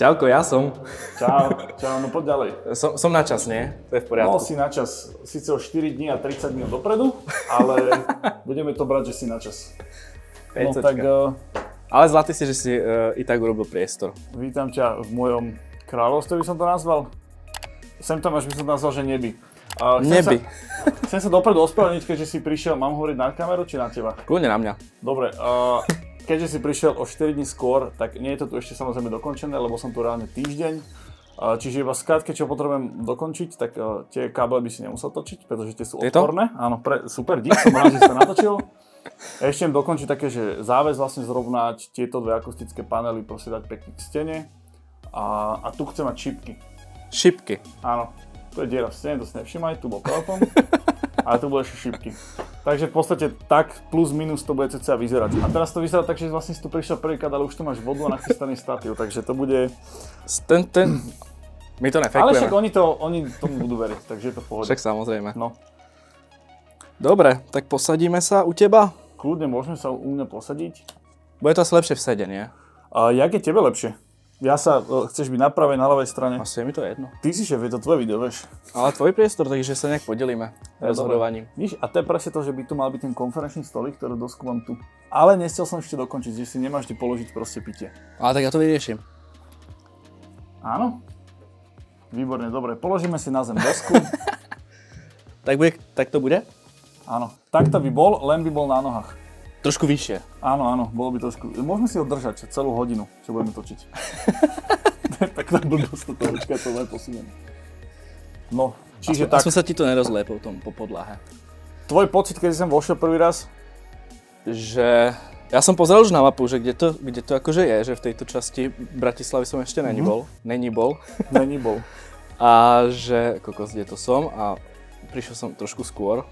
Čauko, ja som. Čau, čau, no poď ďalej. Som, som na čas, nie? To je v poriadku. Mal no, si na čas, síce o 4 dní a 30 dní dopredu, ale budeme to brať, že si na čas. No, tak, uh, ale zlatý si, že si uh, eh, i tak urobil priestor. Vítam ťa v mojom kráľovstve, by som to nazval. Sem tam až by som to nazval, že neby. Uh, eh, Neby. Sa, chcem sa dopredu ospravedlniť, keďže si prišiel, mám hovoriť na kameru či na teba? Kľudne na mňa. Dobre, uh, Keďže si prišiel o 4 dní skôr, tak nie je to tu ešte samozrejme dokončené, lebo som tu reálne týždeň. Čiže iba skrátke, čo potrebujem dokončiť, tak tie káble by si nemusel točiť, pretože tie sú Tieto? odporné. Áno, pre, super, dík, som rád, že sa natočil. Ešte im dokončiť také, že záväz vlastne zrovnať tieto dve akustické panely, proste dať pekne k stene. A, a tu chcem mať šipky. Šipky? Áno, to je diera v stene, to si nevšimaj, tu bol telefon. A tu bude ešte šipky. Takže v podstate tak plus minus to bude cca vyzerať. A teraz to vyzerá tak, že vlastne si tu prišiel prvýkrát, ale už tu máš vodu a nachystaný statív, takže to bude... Ten, ten... My to nefejkujeme. Ale však oni, to, oni tomu budú veriť, takže je to v pohode. Však samozrejme. No. Dobre, tak posadíme sa u teba? Kľudne, môžeme sa u mňa posadiť. Bude to asi lepšie v sede, nie? A jak je tebe lepšie? Ja sa, e, chceš byť na pravej, na ľavej strane? Asi je mi to jedno. Ty si šef, je to tvoje video, vieš. Ale tvoj priestor, takže sa nejak podelíme ja, rozhodovaním. Víš, a to je presne to, že by tu mal byť ten konferenčný stolik, ktorý dosku mám tu. Ale nestiel som ešte dokončiť, že si nemáš ti položiť proste pitie. Ale tak ja to vyrieším. Áno. Výborne, dobre. Položíme si na zem dosku. tak, bude, tak to bude? Áno. Tak to by bol, len by bol na nohách. Trošku vyššie. Áno, áno, bolo by trošku... Môžeme si ho držať celú hodinu, čo budeme točiť. to na blbosť toto, počkaj, to len posuniem. No, čiže aspoň, tak... Aspoň sa ti to nerozlie tom, po podlahe. Tvoj pocit, keď som vošiel prvý raz? Že... Ja som pozrel už na mapu, že kde to, kde to akože je, že v tejto časti Bratislavy som ešte není mhm. bol. Mm-hmm. Není bol. není bol. a že kokos, kde to som a prišiel som trošku skôr,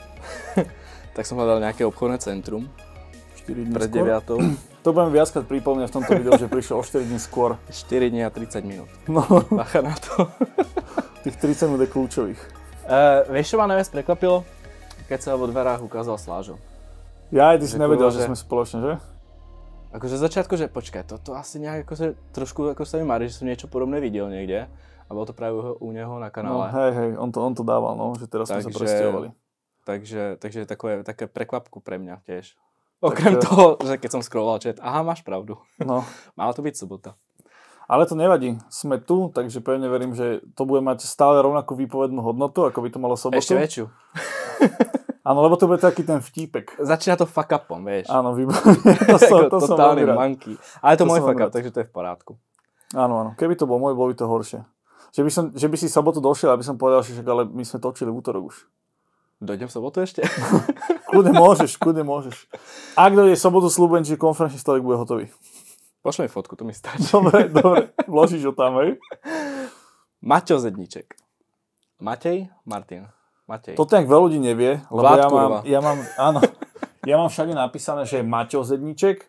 tak som hľadal nejaké obchodné centrum 4 dní Pred 9. To budem viackrát pripomínať v tomto videu, že prišiel o 4 dní skôr. 4 dní a 30 minút. No. Bacha na to. Tých 30 minút je kľúčových. Uh, vieš, čo ma najviac prekvapilo? Keď sa vo dverách ukázal Slážo. Ja aj ty že si nevedel, že... že sme spoločne, že? Akože začiatku, že počkaj, toto to asi nejak ako sa, trošku ako sa mi marí, že som niečo podobné videl niekde. A bolo to práve u neho na kanále. No, hej, hej, on to, on to dával, no, že teraz takže, sme sa presťahovali. Takže, takže takové, také prekvapku pre mňa tiež. Okrem Takže... toho, že keď som scrolloval chat, aha, máš pravdu. No. Mala to byť sobota. Ale to nevadí, sme tu, takže pevne verím, že to bude mať stále rovnakú výpovednú hodnotu, ako by to malo sobotu. Ešte väčšiu. Áno, lebo to bude taký ten vtípek. Začína to fuck upom, vieš. Áno, výborné. To, som, to som Manky. Ale to, to môj fuck up, takže to je v porádku. Áno, áno. Keby to bol môj, bolo by to horšie. Že by, som, že by si sobotu došiel, aby som povedal, že však, ale my sme točili v útorok už. Dojdem v sobotu ešte? kude môžeš, kude môžeš. Ak dojde v sobotu, slúbujem, že konferenčný stolek bude hotový. Pošle mi fotku, to mi stačí. Dobre, dobre, vložíš ho tam, hej. Maťo Zedniček. Matej? Martin. Matej. To tak veľa ľudí nevie, lebo Vlád, ja, mám, ja, mám, áno, ja mám všade napísané, že je Maťo Zedniček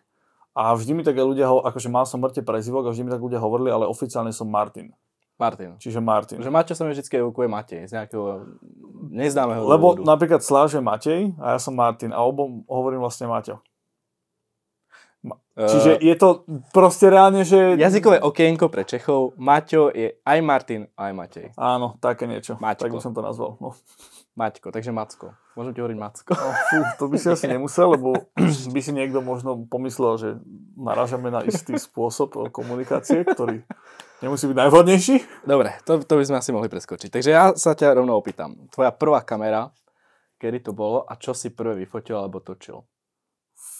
a vždy mi tak ľudia, akože mal som mŕte prezivok a vždy mi tak ľudia hovorili, ale oficiálne som Martin. Martin. Čiže Martin. Že Maťo sa mi vždy evokuje Matej z nejakého neznámeho Lebo dôvodu. napríklad Sláž je Matej a ja som Martin a obom hovorím vlastne Maťo. Eh, Čiže je to proste reálne, že... Jazykové okienko pre Čechov. Maťo je aj Martin, aj Matej. Áno, také niečo. Maťko. Tak by som to nazval. No. Maťko, takže Macko. Môžem ti hovoriť Macko. No, fú, to by si asi nemusel, lebo by si niekto možno pomyslel, že naražame na istý spôsob komunikácie, ktorý nemusí byť najvhodnejší. Dobre, to, to by sme asi mohli preskočiť. Takže ja sa ťa rovno opýtam. Tvoja prvá kamera, kedy to bolo a čo si prvé vyfotil alebo točil?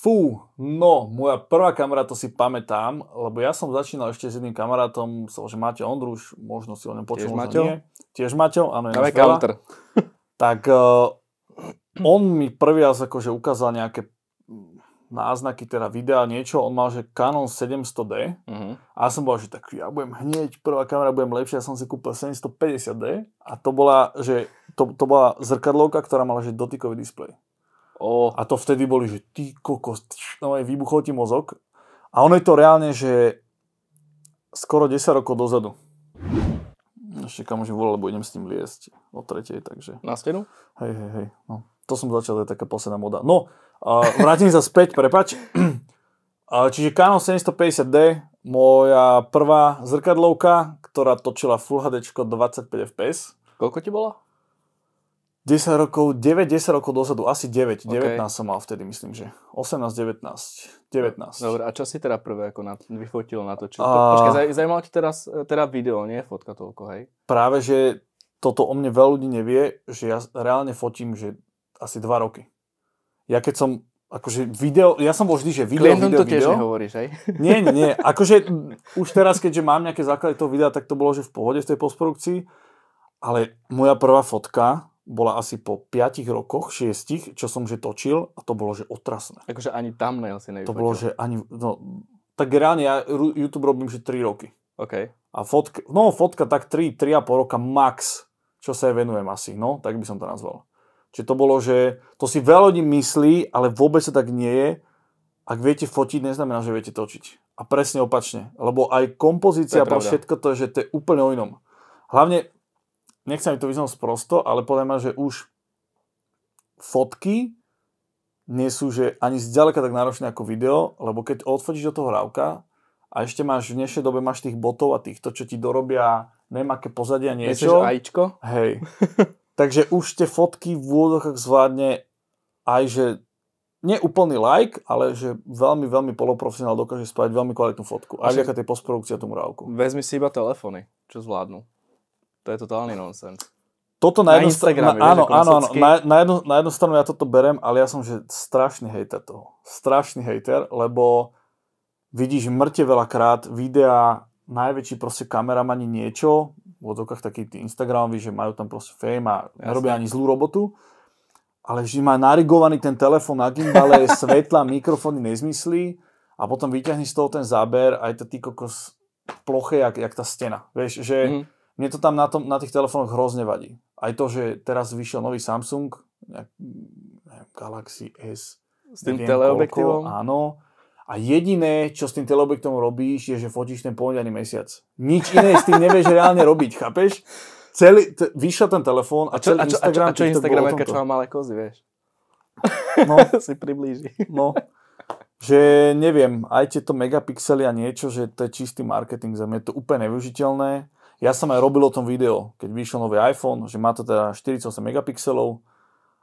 Fú, no, moja prvá kamera, to si pamätám, lebo ja som začínal ešte s jedným kamarátom, že máte Ondruš, možno si o ňom počul, Tiež Maťo? Nie. Tiež Maťo, áno, je counter. tak uh, on mi prvý raz akože ukázal nejaké mm, náznaky, teda videa, niečo, on mal, že Canon 700D uh-huh. Mhm. a ja som bol, že tak ja budem hneď, prvá kamera budem lepšia, ja som si kúpil 750D a to bola, že, to, to bola zrkadlovka, ktorá mala, že dotykový displej. Oh. A to vtedy boli, že ty kokos, no aj vybuchol ti mozog. A ono je to reálne, že skoro 10 rokov dozadu ešte kam už volal, lebo idem s ním liesť o tretej, takže... Na stenu? Hej, hej, hej. No. To som začal, to je taká posledná moda. No, uh, vrátim sa späť, prepač. uh, čiže Canon 750D, moja prvá zrkadlovka, ktorá točila Full HD 25 fps. Koľko ti bolo? 10 rokov, 9-10 rokov dozadu, asi 9, okay. 19 som mal vtedy, myslím, že 18-19, 19. Dobre, a čo si teda prvé ako na, vyfotil, natočil? A... Počkaj, zaujímalo ti teraz e, teda video, nie fotka toľko, hej? Práve, že toto o mne veľa ľudí nevie, že ja reálne fotím, že asi 2 roky. Ja keď som akože video, ja som bol vždy, že video, Klientom video, to tiež video. hovoríš, hej? Nie, nie, nie. Akože už teraz, keďže mám nejaké základy toho videa, tak to bolo, že v pohode v tej postprodukcii. Ale moja prvá fotka, bola asi po 5 rokoch, 6, čo som že točil a to bolo že otrasné. Akože ani thumbnail si nevyfotil. To bolo, že ani, no, tak reálne ja YouTube robím že 3 roky. OK. A fotka, no fotka tak 3, a roka max, čo sa venujem asi, no, tak by som to nazval. Čiže to bolo, že to si veľa ľudí myslí, ale vôbec sa tak nie je. Ak viete fotiť, neznamená, že viete točiť. A presne opačne. Lebo aj kompozícia to všetko to je, že to je úplne o inom. Hlavne nechcem to vyznať sprosto, ale podľa ma, že už fotky nie sú že ani zďaleka tak náročné ako video, lebo keď odfotíš do toho rávka a ešte máš v dnešnej dobe máš tých botov a týchto, čo ti dorobia neviem aké pozadia niečo. Nechceš Hej. Takže už tie fotky v úvodokách zvládne aj, že nie úplný like, ale že veľmi, veľmi poloprofesionál dokáže spraviť veľmi kvalitnú fotku. Aj vďaka tej postprodukcii a tomu rávku. Vezmi si iba telefóny, čo zvládnu. To je totálny nonsens. Toto na, na jednu stranu, na, áno, áno, áno, na, na, jednu, na jednu stranu ja toto berem, ale ja som že strašný hejter toho. Strašný hejter, lebo vidíš mŕte veľakrát videá, najväčší proste kameramani niečo, v odzokách takí tí Instagramoví, že majú tam proste fame a nerobia ani zlú robotu, ale vždy má narigovaný ten telefón na gimbale, svetla, mikrofóny, nezmyslí a potom vyťahni z toho ten záber aj to ty kokos ploché, jak, jak tá stena. Vieš, že mm mne to tam na, tom, na tých telefónoch hrozne vadí. Aj to, že teraz vyšiel nový Samsung, nejak, neviem, Galaxy S. S tým teleobjektívom? Áno. A jediné, čo s tým teleobjektom robíš, je, že fotíš ten pondelný mesiac. Nič iné s tým nevieš reálne robiť, chápeš? Celý, t- vyšiel ten telefón a, a čo, celý a čo, Instagram... A čo, a čo Instagram, aká čo má malé kozy, vieš? No. si priblíži. No. Že neviem, aj tieto megapixely a niečo, že to je čistý marketing za mňa, je to úplne nevyužiteľné. Ja som aj robil o tom video, keď vyšiel nový iPhone, že má to teda 48 megapixelov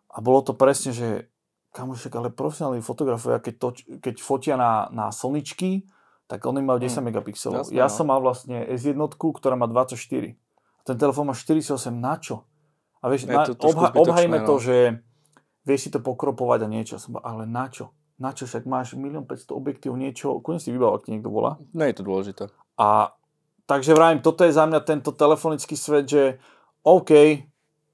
a bolo to presne, že kamošek, ale profesionálni fotografovia, keď, keď fotia na, na slničky, tak oni majú 10 hmm. megapixelov. Jasne, ja no. som mal vlastne S1, ktorá má 24. ten telefón má 48, na čo? A vieš, na, to obha, obhajme no. to, že vieš si to pokropovať a niečo. Som, ale na čo? Na čo však máš 1 500 objektív niečo, Kone si vybav, ak niekto volá. Nie no, je to dôležité. A Takže vrajím, toto je za mňa tento telefonický svet, že OK,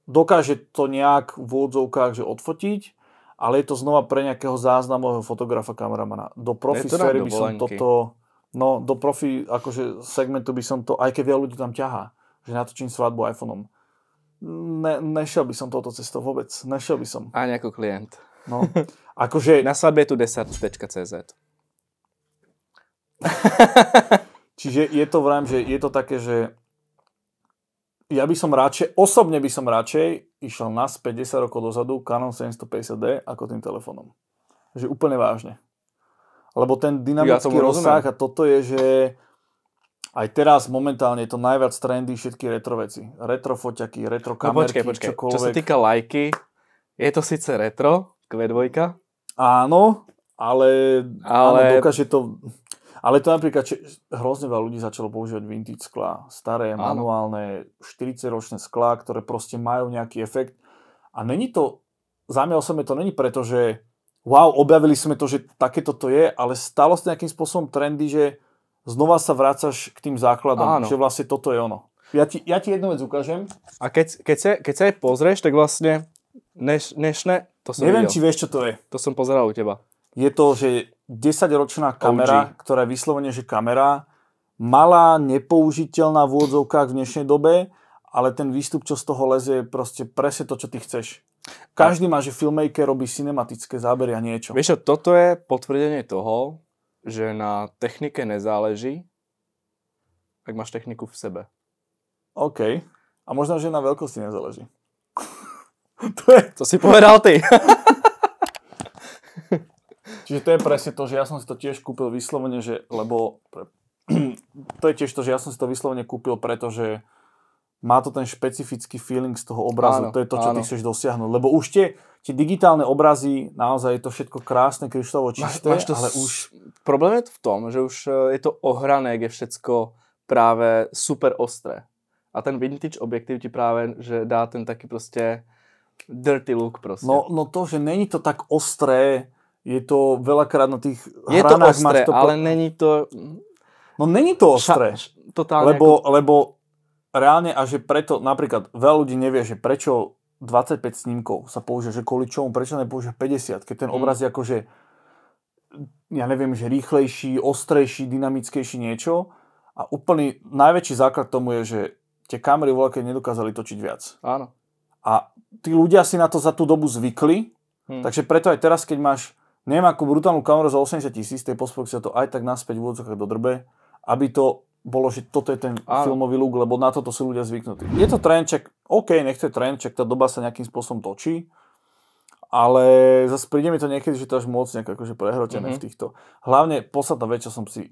dokáže to nejak v úvodzovkách že odfotiť, ale je to znova pre nejakého záznamového fotografa, kameramana. Do profi sféry by som toto... No, do profi akože segmentu by som to, aj keď veľa ľudí tam ťahá, že natočím svadbu iPhoneom. Ne, nešiel by som touto cestou vôbec. Nešiel by som. A ako klient. No, akože... Na svadbe je tu desert.cz Čiže je to vrajím, že je to také, že ja by som radšej, osobne by som radšej išiel naspäť 10 rokov dozadu Canon 750D ako tým telefónom. Že úplne vážne. Lebo ten dynamický ja rozsah a toto je, že aj teraz momentálne je to najviac trendy všetky retro veci. Retro foťaky, retro no, kamerky, no počkej, počkej. čokoľvek. Čo sa týka lajky, je to síce retro, Q2. Áno, ale, ale... Áno, dokáže to... Ale to napríklad, či, hrozne veľa ľudí začalo používať vintage skla. Staré, Áno. manuálne, 40-ročné sklá, ktoré proste majú nejaký efekt. A není to, Za som je to, není preto, že wow, objavili sme to, že takéto to je, ale stalo sa nejakým spôsobom trendy, že znova sa vrácaš k tým základom, Áno. že vlastne toto je ono. Ja ti, ja ti jednu vec ukážem. A keď, keď, sa, keď sa jej pozrieš, tak vlastne dnešné... To som Neviem, videl. či vieš, čo to je. To som pozeral u teba. Je to, že 10-ročná kamera, OG. ktorá je vyslovene, že kamera, malá, nepoužiteľná v úvodzovkách v dnešnej dobe, ale ten výstup, čo z toho lezie, je proste presne to, čo ty chceš. Každý má, že filmmaker robí cinematické zábery a niečo. Vieš čo, toto je potvrdenie toho, že na technike nezáleží, ak máš techniku v sebe. OK. A možno, že na veľkosti nezáleží. to, je... to si povedal ty. Čiže to je presne to, že ja som si to tiež kúpil vyslovene, že, lebo to je tiež to, že ja som si to vyslovene kúpil, pretože má to ten špecifický feeling z toho obrazu. Áno, to je to, čo áno. ty chceš dosiahnuť. Lebo už tie, tie digitálne obrazy, naozaj je to všetko krásne, kryštovo čisté, máš, máš to ale s... už... Problém je v tom, že už eh, je to ohrané, je všetko práve super ostré. A ten vintage objektív ti práve že dá ten taký proste dirty look proste. No, no to, že není to tak ostré, je to veľakrát na tých je hranách... Je to ostré, to... ale není to... No není to ostré. Ša... totálne lebo, ako... lebo reálne a že preto napríklad veľa ľudí nevie, že prečo 25 snímkov sa použije, že kvôli čomu, prečo nepoužia 50, keď ten mm. obraz je akože ja neviem, že rýchlejší, ostrejší, dynamickejší niečo a úplný najväčší základ tomu je, že tie kamery voľaké nedokázali točiť viac. Áno. A tí ľudia si na to za tú dobu zvykli, hmm. takže preto aj teraz, keď máš Nemá ako brutálnu kameru za 80 tisíc, tej sa to aj tak naspäť v úvodzokách drbe, aby to bolo, že toto je ten Áno. filmový look, lebo na toto sú ľudia zvyknutí. Je to čak, OK, nech to je čak tá doba sa nejakým spôsobom točí, ale zase príde mi to niekedy, že to až moc nejak akože prehrotené mm-hmm. v mhm. týchto. Hlavne posledná večer som si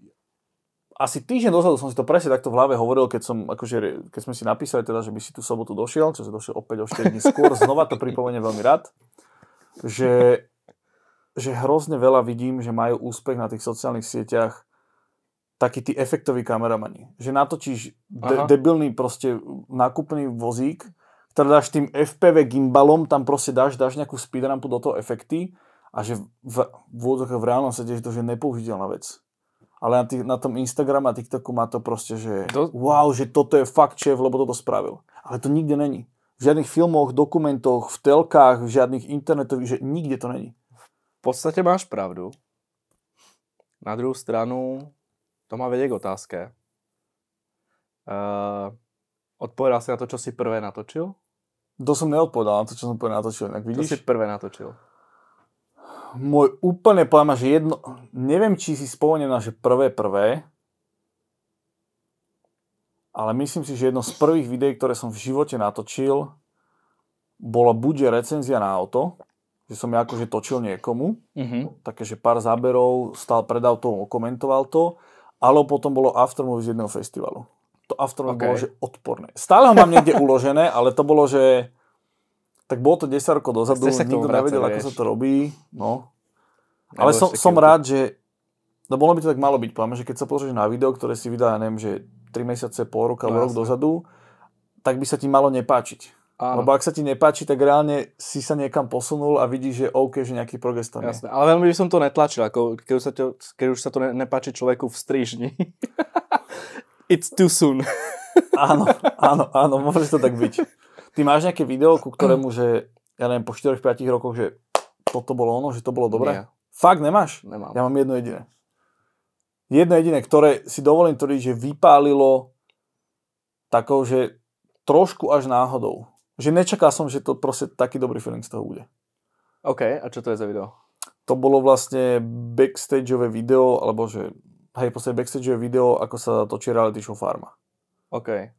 asi týždeň dozadu som si to presne takto v hlave hovoril, keď, som, akože, keď sme si napísali teda, že by si tú sobotu došiel, čo si došiel opäť o 4 dní skôr, znova to pripomeniem veľmi rád, že že hrozne veľa vidím, že majú úspech na tých sociálnych sieťach takí tí efektoví kameramani. Že natočíš de- debilný proste nákupný vozík, ktorý dáš tým FPV gimbalom, tam proste dáš, dáš nejakú speedrampu do toho efekty a že v, v, v reálnom svete je to že nepoužiteľná vec. Ale na, tý, na tom Instagram a TikToku má to proste, že to... wow, že toto je fakt šéf, lebo toto spravil. Ale to nikde není. V žiadnych filmoch, dokumentoch, v telkách, v žiadnych internetových, že nikde to není podstatě máš pravdu. Na druhou stranu to má vedie k otázke. Uh, eh, odpovedal si na to, čo si prvé natočil? To som neodpovedal na to, čo som prvé natočil. Inak vidíš? Čo si prvé natočil? Môj úplne plán, že jedno... Neviem, či si spomeniem na že prvé prvé, ale myslím si, že jedno z prvých videí, ktoré som v živote natočil, bola buď recenzia na auto, že som ja akože točil niekomu, uh-huh. také, že pár záberov, stal pred autom, okomentoval to, ale potom bolo aftermovie z jedného festivalu. To aftermovie okay. bolo, že odporné. Stále ho mám niekde uložené, ale to bolo, že tak bolo to 10 rokov dozadu, nikto nevedel, vieš. ako sa to robí, no. Ale som, som rád, že no bolo by to tak malo byť, poviem, že keď sa pozrieš na video, ktoré si vydá, ja neviem, že 3 mesiace, pol roka, no, rok dozadu, tak by sa ti malo nepáčiť Áno. Lebo ak sa ti nepáči, tak reálne si sa niekam posunul a vidíš, že OK, že nejaký progres tam Jasne. je. Ale veľmi by som to netlačil, ako keď už sa, to, keď už sa to nepáči človeku v strižni. It's too soon. áno, áno, áno, môže to tak byť. Ty máš nejaké video, ku ktorému, že ja neviem, po 4-5 rokoch, že toto bolo ono, že to bolo dobré? Nie. Fakt nemáš? Nemám. Ja mám jedno jediné. Jedno jediné, ktoré si dovolím tvrdiť, že vypálilo takou, že trošku až náhodou že nečakal som, že to proste taký dobrý feeling z toho bude. OK, a čo to je za video? To bolo vlastne backstageové video, alebo že, hej, proste backstageové video, ako sa točí reality show Farma. OK.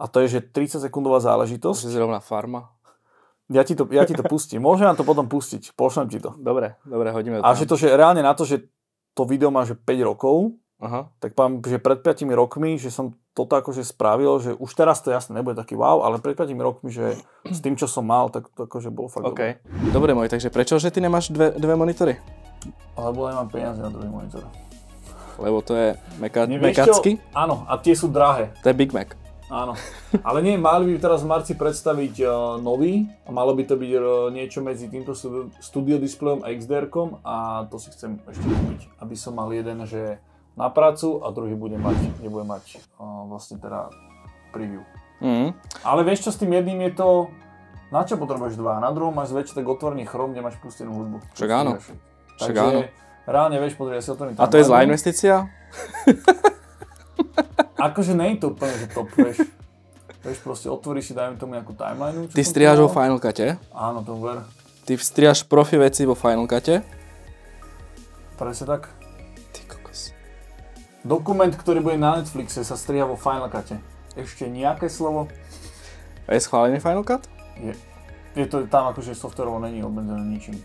A to je, že 30 sekundová záležitosť. Je zrovna Farma? Ja ti, to, ja ti to pustím. Môžem vám to potom pustiť. Pošlem ti to. Dobre, dobre, hodíme to. A že to, že reálne na to, že to video má že 5 rokov, Aha. tak pám, že pred 5 rokmi, že som toto akože spravil, že už teraz to jasne nebude taký wow, ale pred 5 rokmi, že s tým, čo som mal, tak to akože bolo fakt okay. dobré. Dobre môj, takže prečo, že ty nemáš dve, dve monitory? Lebo nemám peniaze na druhý monitor. Lebo to je meka- mekacky? Áno, a tie sú drahé. To je Big Mac. Áno, ale nie, mali by teraz v marci predstaviť uh, nový a malo by to byť uh, niečo medzi týmto studio displejom a xdr a to si chcem ešte kúpiť, aby som mal jeden, že na prácu a druhý bude mať, nebude mať uh, vlastne teda preview. Mm. Ale vieš čo, s tým jedným je to, na čo potrebuješ dva? Na druhom máš zväčšie tak otvorný chrom, kde máš pustenú hudbu. Však áno. Však áno. reálne vieš, podľa ja si otvorím A to je zlá investícia? akože nie je to úplne, že top, vieš. Vieš, proste otvoríš si, dajme tomu nejakú timeline. Ty striáš vo Final Cute? Áno, tomu ver. Ty striáš profi veci vo Final Cute? Presne tak. Dokument, ktorý bude na Netflixe, sa striha vo Final Cut. Ešte nejaké slovo? A je schválený Final Cut? Je. Je to tam akože softverovo není obmedzené ničím.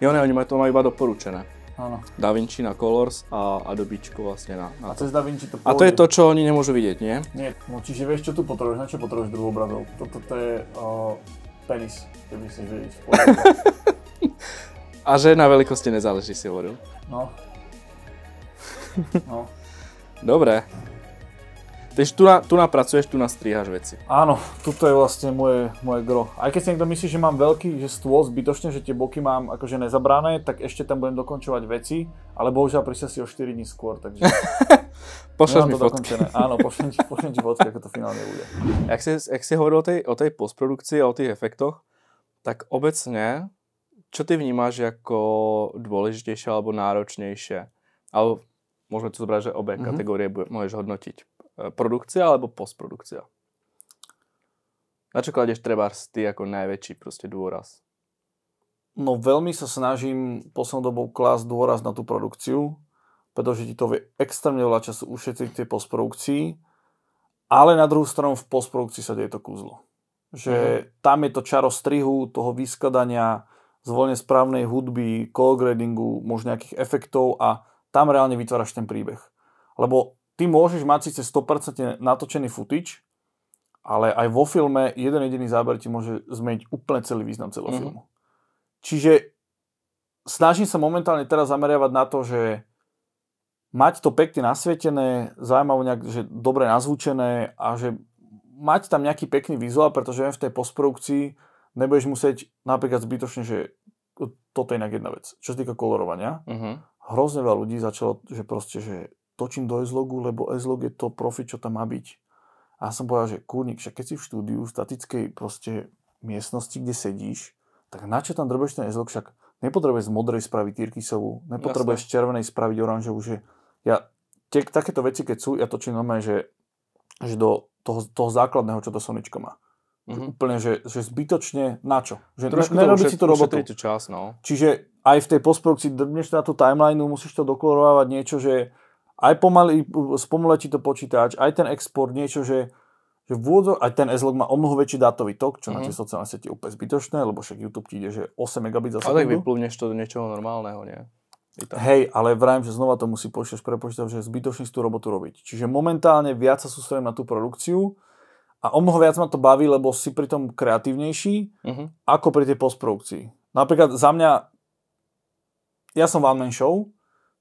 Jo, ne, oni majú to majú iba doporučené. Áno. Vinci na Colors a Adobičko vlastne na, na A cez Vinci to pôjde. A to je to, čo oni nemôžu vidieť, nie? Nie. No čiže vieš, čo tu potrebuješ, na čo potrebuješ druhú obrazov? Toto to je uh, penis, keby myslíš vidieť. a že na veľkosti nezáleží, si hovoril. No, No. Dobre. Takže tu, na, tu napracuješ, tu nastrihaš veci. Áno, tuto je vlastne moje, moje gro. Aj keď si niekto myslí, že mám veľký že stôl zbytočne, že tie boky mám akože nezabrané, tak ešte tam budem dokončovať veci, ale bohužiaľ prišiel si o 4 dní skôr, takže... pošleš mi fotky. Dokončené. Áno, pošlem ti, pošlem ti fotky, ako to finálne bude. Jak si, jak si hovoril o tej, o tej postprodukcii a o tých efektoch, tak obecne, čo ty vnímaš ako dôležitejšie alebo náročnejšie? Alebo Môžeme to zobrať, že obe mm-hmm. kategórie môžeš hodnotiť. E, produkcia alebo postprodukcia. Na čo kladeš trebárs ty ako najväčší proste dôraz? No veľmi sa snažím poslednou dobou klásť dôraz na tú produkciu, pretože ti to vie extrémne veľa času ušetriť tie postprodukcii, ale na druhú stranu v postprodukcii sa deje to kúzlo. Že mm-hmm. tam je to čaro strihu, toho vyskladania zvolne správnej hudby, call gradingu, možno nejakých efektov a tam reálne vytváraš ten príbeh. Lebo ty môžeš mať síce 100% natočený footage, ale aj vo filme jeden jediný záber ti môže zmeniť úplne celý význam celého mm-hmm. filmu. Čiže snažím sa momentálne teraz zameriavať na to, že mať to pekne nasvietené, zaujímavé nejak, že dobre nazvučené a že mať tam nejaký pekný vizuál, pretože v tej postprodukcii nebudeš musieť napríklad zbytočne, že toto je inak jedna vec, čo sa týka kolorovania. Mm-hmm hrozne veľa ľudí začalo, že proste, že točím do S-logu, lebo S-log je to profi, čo tam má byť. A som povedal, že kurník, však keď si v štúdiu, v statickej proste miestnosti, kde sedíš, tak na čo tam drbeš ten S-log, však nepotrebuješ z modrej spraviť Tyrkisovú, nepotrebuješ z červenej spraviť oranžovú, že ja tie, takéto veci, keď sú, ja točím normálne, že, že do toho, toho základného, čo to Soničko má. Mm-hmm. Úplne, že, že zbytočne na čo? Že Trošku to nerobí si tú robotu. Čas, no. Čiže aj v tej postprodukcii drbneš na tú timeline, no musíš to dokolorovať niečo, že aj pomaly spomule ti to počítač, aj ten export, niečo, že, že vôdzo, aj ten s má o mnoho väčší dátový tok, čo mm-hmm. na tie mhm. sociálne siete úplne zbytočné, lebo však YouTube ti ide, že 8 megabit za sekundu. Ale tak vyplúvneš to do niečoho normálneho, nie? Hej, ale vrajím, že znova to musí počítač prepočítať, že je zbytočný tú robotu robiť. Čiže momentálne viac sa sústredím na tú produkciu, a o mnoho viac ma to baví, lebo si pri tom kreatívnejší, uh-huh. ako pri tej postprodukcii. Napríklad za mňa ja som one man show,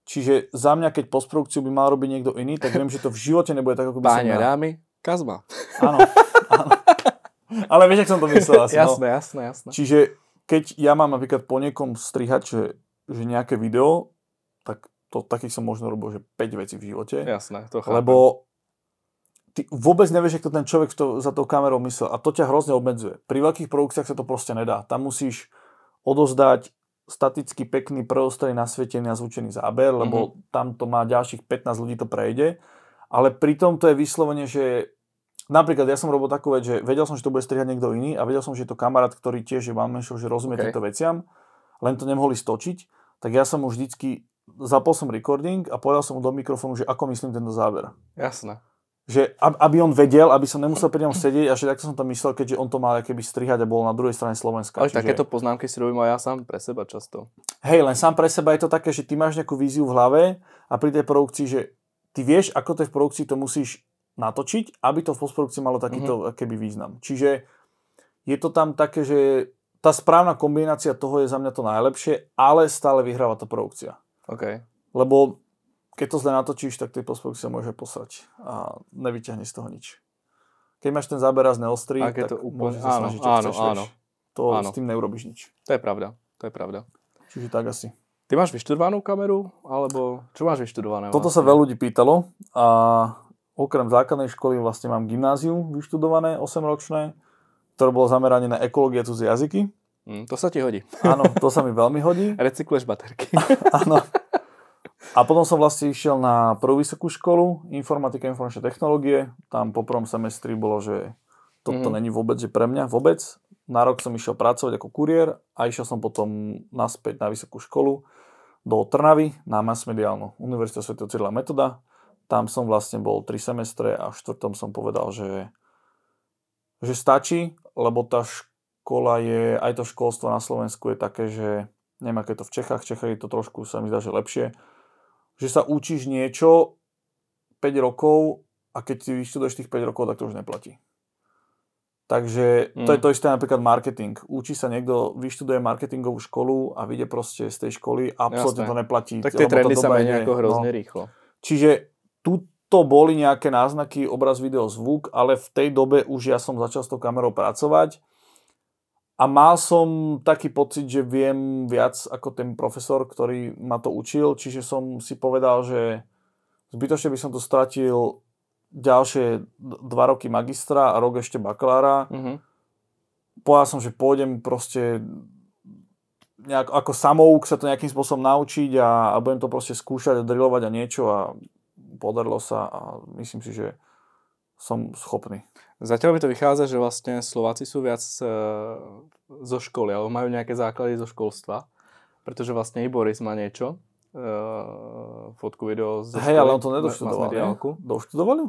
čiže za mňa, keď postprodukciu by mal robiť niekto iný, tak viem, že to v živote nebude tak, ako by Páne, som ja. Páne, Kazma. Áno, áno. Ale vieš, ak som to myslel asi. No. jasné, no. jasné, jasné. Čiže keď ja mám napríklad po niekom strihať, že, že nejaké video, tak to takých som možno robil, že 5 vecí v živote. Jasné, to chápem. Lebo ty vôbec nevieš, ako ten človek to, za tou kamerou myslel. A to ťa hrozne obmedzuje. Pri veľkých produkciách sa to proste nedá. Tam musíš odozdať staticky pekný prvostroj nasvietený a zvučený záber, lebo mm-hmm. tam to má ďalších 15 ľudí to prejde. Ale pritom to je vyslovene, že napríklad ja som robil takú vec, že vedel som, že to bude strihať niekto iný a vedel som, že je to kamarát, ktorý tiež je manmenšou, že rozumie okay. týmto veciam, len to nemohli stočiť, tak ja som mu vždycky zapol som recording a povedal som mu do mikrofónu, že ako myslím tento záber. Jasné že aby on vedel, aby som nemusel pri ňom sedieť a že takto som to myslel, keďže on to mal keby strihať a bol na druhej strane Slovenska. Ale Čiže... takéto poznámky si robím aj ja sám pre seba často. Hej, len sám pre seba je to také, že ty máš nejakú víziu v hlave a pri tej produkcii, že ty vieš, ako to v produkcii, to musíš natočiť, aby to v postprodukcii malo takýto mm-hmm. keby význam. Čiže je to tam také, že tá správna kombinácia toho je za mňa to najlepšie, ale stále vyhráva tá produkcia. Okay. Lebo keď to zle natočíš, tak tej postprodukcii sa môže posrať a nevyťahne z toho nič. Keď máš ten záber raz neostrý, tak to úplne... môže sa áno, snažiť, čo áno, chceš, áno. To áno. s tým neurobiš nič. To je pravda, to je pravda. Čiže tak asi. Ty máš vyštudovanú kameru, alebo čo máš vyštudované? Toto vlastne? sa veľa ľudí pýtalo a okrem základnej školy vlastne mám gymnázium vyštudované, 8-ročné, ktoré bolo zamerané na ekológie cudzie jazyky. Mm, to sa ti hodí. Áno, to sa mi veľmi hodí. Recykluješ baterky. áno, a potom som vlastne išiel na prvú vysokú školu, informatika, a informačné technológie. Tam po prvom semestri bolo, že toto mm. není vôbec, že pre mňa vôbec. Na rok som išiel pracovať ako kuriér a išiel som potom naspäť na vysokú školu do Trnavy na masmediálnu Univerzita Sv. Cyrila Metoda. Tam som vlastne bol 3 semestre a v štvrtom som povedal, že, že stačí, lebo tá škola je, aj to školstvo na Slovensku je také, že neviem, aké to v Čechách, v Čechách je to trošku, sa mi zdá, že lepšie, že sa učíš niečo 5 rokov a keď si vyštuduješ tých 5 rokov, tak to už neplatí. Takže to mm. je to isté napríklad marketing. Učí sa niekto, vyštuduje marketingovú školu a vyjde proste z tej školy a absolútne Jasne. to neplatí. Tak tie trendy sa menia ako hrozne no. rýchlo. Čiže tuto boli nejaké náznaky, obraz, video, zvuk, ale v tej dobe už ja som začal s tou kamerou pracovať a mal som taký pocit, že viem viac ako ten profesor, ktorý ma to učil, čiže som si povedal, že zbytočne by som to stratil ďalšie dva roky magistra a rok ešte bakalára. Mm-hmm. Povedal som, že pôjdem proste nejak, ako samouk sa to nejakým spôsobom naučiť a, a budem to proste skúšať a drilovať a niečo a podarilo sa a myslím si, že som schopný. Zatiaľ mi to vychádza, že vlastne Slováci sú viac e, zo školy, alebo majú nejaké základy zo školstva, pretože vlastne i Boris má niečo, e, fotku, video z školy. Hej, ale on to nedoštudoval, ne? Doštudoval ju?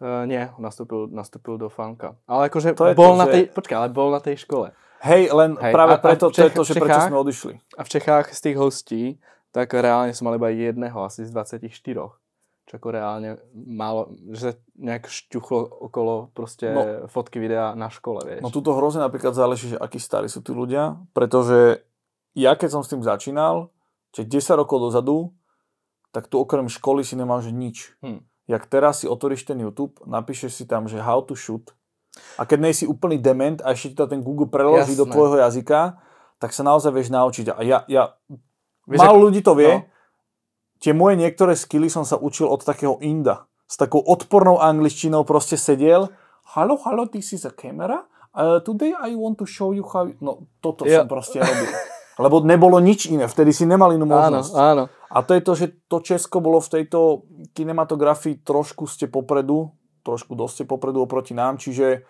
E, uh, nie, nastúpil, nastúpil do fanka. Ale akože to je bol, to, na tej, že... počkaj, ale bol na tej škole. Hej, len Hej, práve a, preto, a Čech, to je to, že Čechách, prečo sme odišli. A v Čechách z tých hostí, tak reálne som mal iba jedného, asi z 24 čo ako reálne málo, že nejak šťuchlo okolo proste no, fotky, videa na škole, vieš. No tuto hrozne napríklad záleží, že akí starí sú tí ľudia, pretože ja keď som s tým začínal, čiže 10 rokov dozadu, tak tu okrem školy si nemám že nič. Hmm. Jak teraz si otvoríš ten YouTube, napíšeš si tam, že how to shoot, a keď nejsi úplný dement a ešte ti to ten Google preloží Jasné. do tvojho jazyka, tak sa naozaj vieš naučiť. A ja, ja Vieš, málo ak... ľudí to vie, no. Tie moje niektoré skily som sa učil od takého inda. S takou odpornou angličtinou proste sediel. Halo, halo, this is a camera. Uh, today I want to show you how... No, toto ja. som proste robil. Lebo nebolo nič iné, vtedy si nemal inú možnosť. Áno, áno. A to je to, že to Česko bolo v tejto kinematografii trošku ste popredu, trošku dosť ste popredu oproti nám, čiže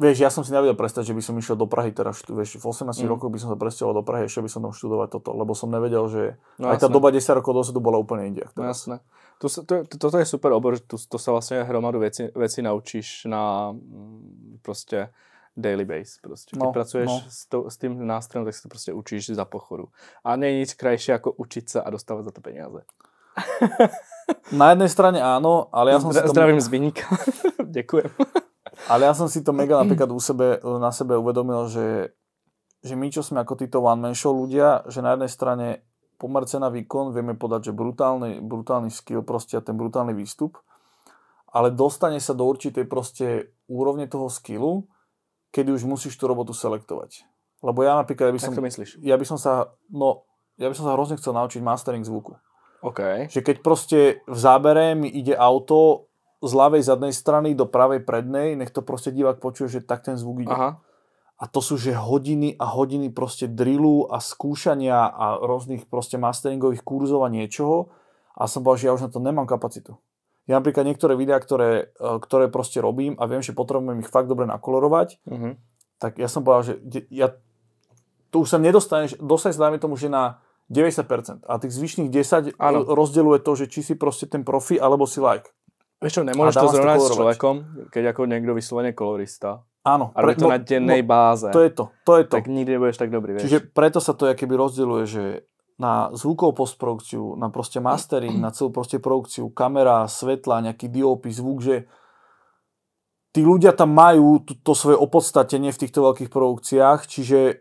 Vieš, ja som si nevedel predstaviť, že by som išiel do Prahy teraz, vieš, v 18 mm. rokoch by som sa presťahoval do Prahy, ešte by som tam študoval toto, lebo som nevedel, že no, aj jasné. tá doba 10 rokov dozadu bola úplne india. No, jasné. To, to, to, toto je super obor, to, to sa vlastne hromadu veci, veci naučíš na mm, proste daily base. Proste. Keď no, pracuješ no. S, to, s tým nástrojom, tak si to proste učíš za pochodu. A nie je nič krajšie ako učiť sa a dostávať za to peniaze. na jednej strane áno, ale ja som Zdra, si tomu... Zdravím Zbiníka. Ďakujem. Ale ja som si to mega napríklad u sebe, na sebe uvedomil, že, že my, čo sme ako títo one-man show ľudia, že na jednej strane pomer cena výkon, vieme podať, že brutálny, brutálny skill proste a ten brutálny výstup, ale dostane sa do určitej proste úrovne toho skillu, kedy už musíš tú robotu selektovať. Lebo ja napríklad, ja by som, ja by som sa, no, ja by som sa hrozne chcel naučiť mastering zvuku. Okay. Že keď proste v zábere mi ide auto z ľavej zadnej strany do pravej prednej, nech to proste divák počuje, že tak ten zvuk ide. Aha. A to sú že hodiny a hodiny proste drillu a skúšania a rôznych proste masteringových kurzov a niečoho. A som povedal, že ja už na to nemám kapacitu. Ja napríklad niektoré videá, ktoré, e, ktoré proste robím a viem, že potrebujem ich fakt dobre nakolorovať, uh-huh. tak ja som povedal, že ja, tu už sa nedostaneš, dostaneš dáme tomu, že na 90%. A tých zvyšných 10 ano. rozdeluje to, že či si proste ten profi, alebo si like. Vieš čo, nemôžeš to zrovnať s človekom, keď ako niekto vyslovene kolorista. Áno. A pre, to na dennej no, báze. To je to, to je to. Tak nikdy nebudeš tak dobrý, vieš. Čiže preto sa to keby rozdieluje, že na zvukovú postprodukciu, na proste mastering, na celú proste produkciu, kamera, svetla, nejaký diopis, zvuk, že tí ľudia tam majú to, to svoje opodstatenie v týchto veľkých produkciách, čiže